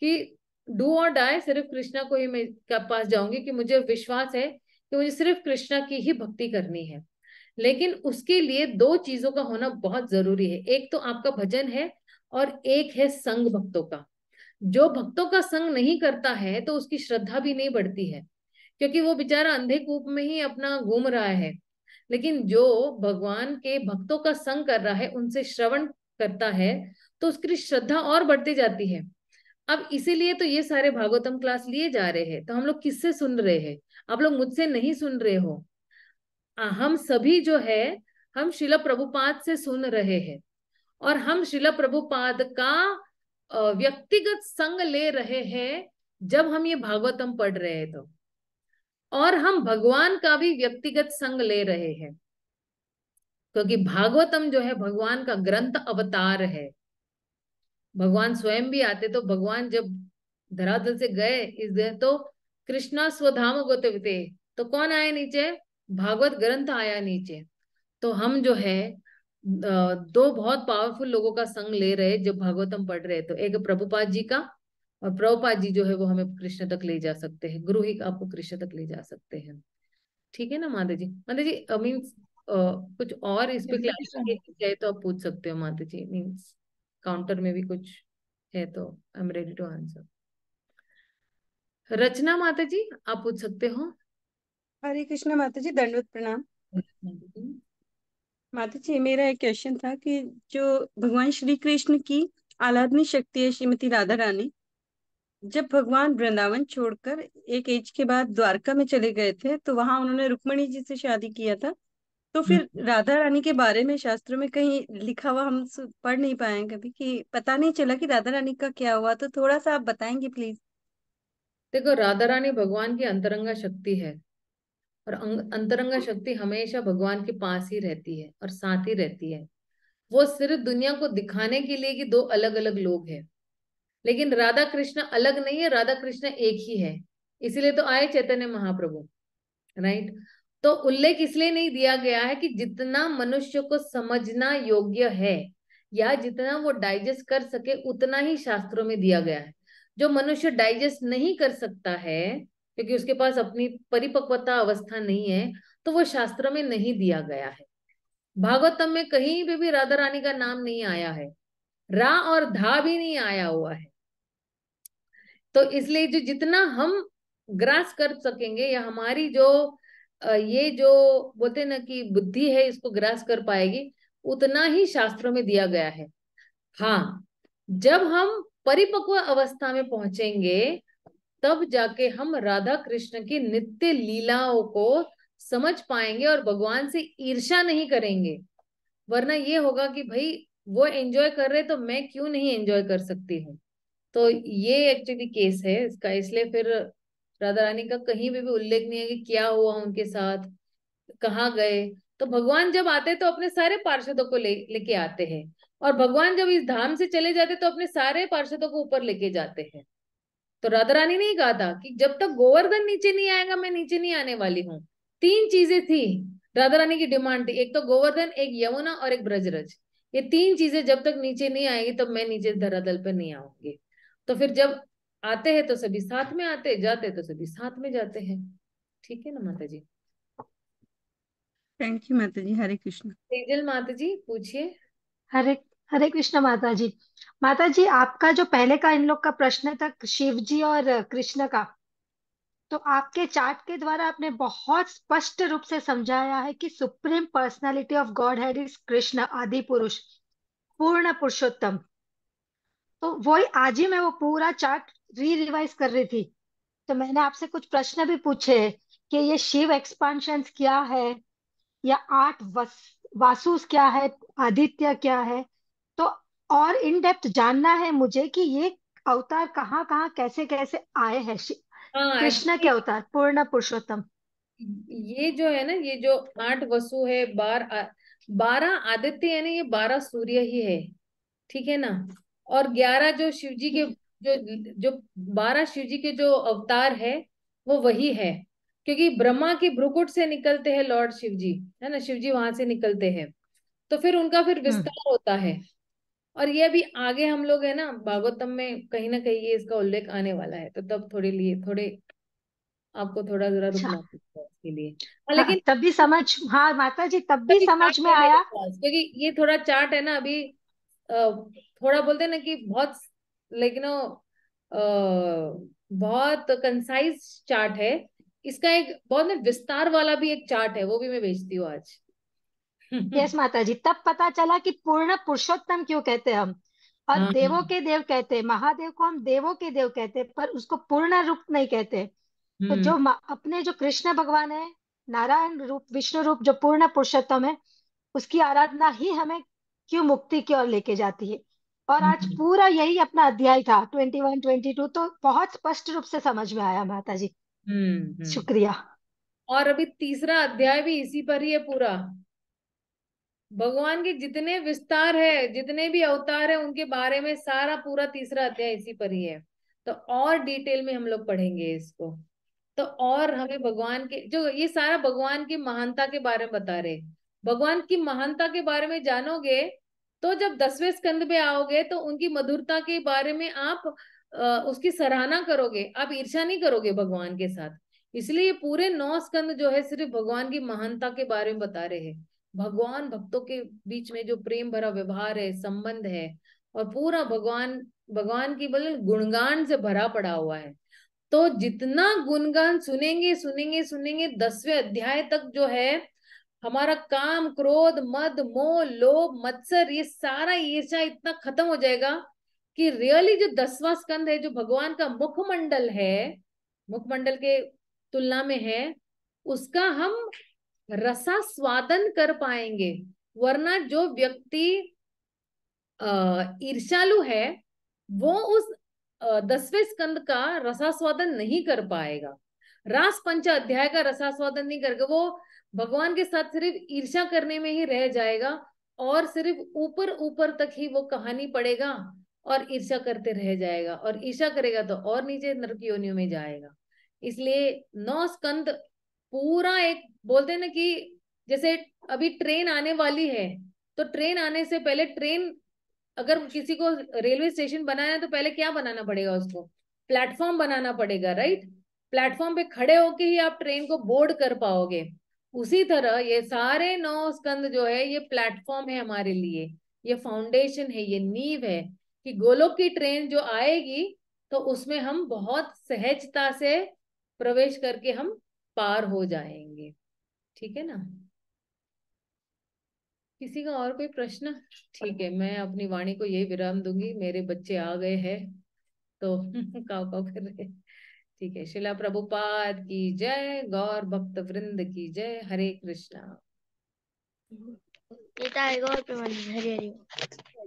कि डू और डाय सिर्फ कृष्णा को ही मैं पास जाऊंगी कि मुझे विश्वास है कि मुझे सिर्फ कृष्णा की ही भक्ति करनी है लेकिन उसके लिए दो चीजों का होना बहुत जरूरी है एक तो आपका भजन है और एक है संग भक्तों का जो भक्तों का संग नहीं करता है तो उसकी श्रद्धा भी नहीं बढ़ती है क्योंकि वो बेचारा अंधे कूप में ही अपना घूम रहा है लेकिन जो भगवान के भक्तों का संग कर रहा है उनसे श्रवण करता है तो उसकी श्रद्धा और बढ़ती जाती है अब इसीलिए तो ये सारे भागवतम क्लास लिए जा रहे हैं तो हम लोग किससे सुन रहे हैं आप लोग मुझसे नहीं सुन रहे हो हम सभी जो है हम शिला प्रभुपाद से सुन रहे हैं और हम शिला प्रभुपाद का व्यक्तिगत संग ले रहे हैं जब हम ये भागवतम पढ़ रहे हैं तो और हम भगवान का भी व्यक्तिगत संग ले रहे हैं क्योंकि भागवतम जो है भगवान का ग्रंथ अवतार है भगवान स्वयं भी आते तो भगवान जब धरातल से गए इस तो कृष्णा स्वधाम गोते तो कौन आया नीचे भागवत ग्रंथ आया नीचे तो हम जो है दो बहुत पावरफुल लोगों का संग ले रहे जब भागवतम पढ़ रहे तो एक प्रभुपाद जी का और प्रभुपाद जी जो है वो हमें कृष्ण तक ले जा सकते हैं गुरु ही आपको कृष्ण तक ले जा सकते हैं ठीक है ना माता जी माता जी मीन कुछ और इस पे चाहिए तो आप पूछ सकते हो माता जी मीन्स काउंटर में भी कुछ है तो I am ready to answer Rachna माता जी आप पूछ सकते हो हरे कृष्ण माता जी दंडवत प्रणाम माता जी मेरा एक क्वेश्चन था कि जो भगवान श्री कृष्ण की आलादनी शक्ति है श्रीमती राधा रानी जब भगवान वृंदावन छोड़कर एक एज के बाद द्वारका में चले गए थे तो वहां उन्होंने रुक्मणी जी से शादी किया था तो फिर हम्म। राधा रानी के बारे में शास्त्रों में कहीं लिखा हुआ हम पढ़ नहीं पाए कभी कि पता नहीं चला कि राधा रानी का क्या हुआ तो थोड़ा सा आप बताएंगे प्लीज देखो राधा रानी भगवान की अंतरंगा शक्ति है और अं, अंतरंगा शक्ति हमेशा भगवान के पास ही रहती है और साथ ही रहती है वो सिर्फ दुनिया को दिखाने के लिए कि दो अलग अलग लोग हैं लेकिन राधा कृष्ण अलग नहीं है राधा कृष्ण एक ही है इसीलिए तो आए चैतन्य महाप्रभु राइट तो उल्लेख इसलिए नहीं दिया गया है कि जितना मनुष्य को समझना योग्य है या जितना वो डाइजेस्ट कर सके उतना ही शास्त्रों में दिया गया है जो मनुष्य डाइजेस्ट नहीं कर सकता है क्योंकि उसके पास अपनी परिपक्वता अवस्था नहीं है तो वो शास्त्र में नहीं दिया गया है भागवतम में कहीं पे भी राधा रानी का नाम नहीं आया है रा और धा भी नहीं आया हुआ है तो इसलिए जो जितना हम ग्रास कर सकेंगे या हमारी जो ये जो बोलते ना कि बुद्धि है इसको ग्रास कर पाएगी उतना ही शास्त्रों में दिया गया है हाँ जब हम परिपक्व अवस्था में पहुंचेंगे तब जाके हम राधा कृष्ण की नित्य लीलाओं को समझ पाएंगे और भगवान से ईर्षा नहीं करेंगे वरना ये होगा कि भाई वो एंजॉय कर रहे तो मैं क्यों नहीं एंजॉय कर सकती हूँ तो ये एक्चुअली केस है इसका इसलिए फिर राधा रानी का कहीं भी, भी उल्लेख नहीं है कि क्या हुआ उनके साथ कहाँ गए तो भगवान जब आते तो अपने सारे पार्षदों को ले लेके आते हैं और भगवान जब इस धाम से चले जाते तो अपने सारे पार्षदों को ऊपर लेके जाते हैं तो राधा रानी ने कहा था कि जब तक गोवर्धन नीचे नहीं आएगा मैं नीचे नहीं आने वाली हूँ तीन चीजें थी राधा रानी की डिमांड थी एक तो गोवर्धन एक यमुना और एक ब्रजरज ये तीन चीजें जब तक नीचे नहीं आएगी तब तो मैं नीचे धरातल पर नहीं आऊंगी तो फिर जब आते हैं तो सभी साथ में आते जाते तो सभी साथ में जाते हैं ठीक है ना माता जी थैंक यू माता जी हरे कृष्ण माता जी पूछिए हरे हरे कृष्ण माता जी माता जी आपका जो पहले का इन लोग का प्रश्न था शिव जी और कृष्ण का तो आपके चार्ट के द्वारा आपने बहुत स्पष्ट रूप से समझाया है कि supreme personality of Godhead is Krishna आदि पुरुष पूर्ण पुरुषोत्तम तो वही आज ही मैं वो पूरा चार्ट री रिवाइज कर रही थी तो मैंने आपसे कुछ प्रश्न भी पूछे कि ये शिव एक्सपांशन क्या है या आठ वस, वासुस क्या है आदित्य क्या है तो और इन डेप्थ जानना है मुझे कि ये अवतार कहाँ कहाँ कैसे कैसे आए हैं हाँ, कृष्ण के अवतार पूर्ण पुरुषोत्तम ये जो है ना ये जो आठ वसु है बार बारह आदित्य यानी ये बारह सूर्य ही है ठीक है ना और ग्यारह जो शिव जी के जो जो बारह शिव जी के जो अवतार है वो वही है क्योंकि ब्रह्मा के भ्रुकुट से निकलते हैं लॉर्ड शिव जी है ना शिव जी वहां से निकलते हैं तो फिर उनका फिर हम्म। विस्तार होता है और ये अभी आगे हम लोग है ना भागवतम में कहीं ना कहीं ये इसका उल्लेख आने वाला है तो तब थोड़े लिए थोड़े आपको थोड़ा जरा अच्छा। रुकना इसके लिए हाँ, हाँ, लेकिन तब भी समझ हाँ माता जी तब भी समझ में आया क्योंकि ये थोड़ा चार्ट है ना अभी थोड़ा बोलते ना कि बहुत लाइक नो बहुत कंसाइज चार्ट है इसका एक बहुत ना विस्तार वाला भी एक चार्ट है वो भी मैं भेजती हूँ आज यस माता जी तब पता चला कि पूर्ण पुरुषोत्तम क्यों कहते हैं हम और हाँ। देवों के देव कहते हैं महादेव को हम देवों के देव कहते हैं पर उसको पूर्ण रूप नहीं कहते तो जो हम्म। अपने जो कृष्ण भगवान है नारायण रूप विष्णु रूप जो पूर्ण पुरुषोत्तम है उसकी आराधना ही हमें क्यों मुक्ति की ओर लेके जाती है और आज हम्म। पूरा यही अपना अध्याय था ट्वेंटी वन ट्वेंटी टू तो बहुत स्पष्ट रूप से समझ में आया माता जी हम्म, हम्म। शुक्रिया और अभी तीसरा अध्याय भी इसी पर ही है पूरा भगवान के जितने विस्तार है जितने भी अवतार है उनके बारे में सारा पूरा तीसरा अध्याय इसी पर ही है तो और डिटेल में हम लोग पढ़ेंगे इसको तो और हमें भगवान के जो ये सारा भगवान की महानता के बारे में बता रहे भगवान की महानता के बारे में जानोगे तो जब दसवें स्कंद में आओगे तो उनकी मधुरता के बारे में आप आ, उसकी सराहना करोगे आप ईर्षा नहीं करोगे भगवान के साथ इसलिए पूरे नौ स्कंद जो है सिर्फ भगवान की महानता के बारे में बता रहे हैं भगवान भक्तों के बीच में जो प्रेम भरा व्यवहार है संबंध है और पूरा भगवान भगवान की बल मतलब गुणगान से भरा पड़ा हुआ है तो जितना गुणगान सुनेंगे सुनेंगे सुनेंगे दसवें अध्याय तक जो है हमारा काम क्रोध मद मोह लोभ मत्सर ये सारा ईर्षा इतना खत्म हो जाएगा कि रियली जो दसवा स्कंद है जो भगवान का मुखमंडल है मुखमंडल के तुलना में है उसका हम रसा स्वादन कर पाएंगे वरना जो व्यक्ति ईर्षालु है वो उस दसवें स्कंद का रसास्वादन नहीं कर पाएगा रास पंच अध्याय का रसास्वादन नहीं करके वो भगवान के साथ सिर्फ ईर्षा करने में ही रह जाएगा और सिर्फ ऊपर ऊपर तक ही वो कहानी पड़ेगा और ईर्षा करते रह जाएगा और ईर्षा करेगा तो और नीचे नरक योनियों में जाएगा इसलिए नौ स्कंद पूरा एक बोलते ना कि जैसे अभी ट्रेन आने वाली है तो ट्रेन आने से पहले ट्रेन अगर किसी को रेलवे स्टेशन बनाना है तो पहले क्या बनाना पड़ेगा उसको प्लेटफॉर्म बनाना पड़ेगा राइट प्लेटफॉर्म पे खड़े होके ही आप ट्रेन को बोर्ड कर पाओगे उसी तरह ये सारे नौ स्कंद जो है ये प्लेटफॉर्म है हमारे लिए ये फाउंडेशन है ये नींव है कि गोलोक की ट्रेन जो आएगी तो उसमें हम बहुत सहजता से प्रवेश करके हम पार हो जाएंगे ठीक है ना किसी का और कोई प्रश्न ठीक है मैं अपनी वाणी को यही विराम दूंगी मेरे बच्चे आ गए हैं तो काव काव कर रहे हैं ठीक है शिला प्रभुपाद की जय गौर भक्त वृंद की जय हरे कृष्णा गीता गौर हरे हरे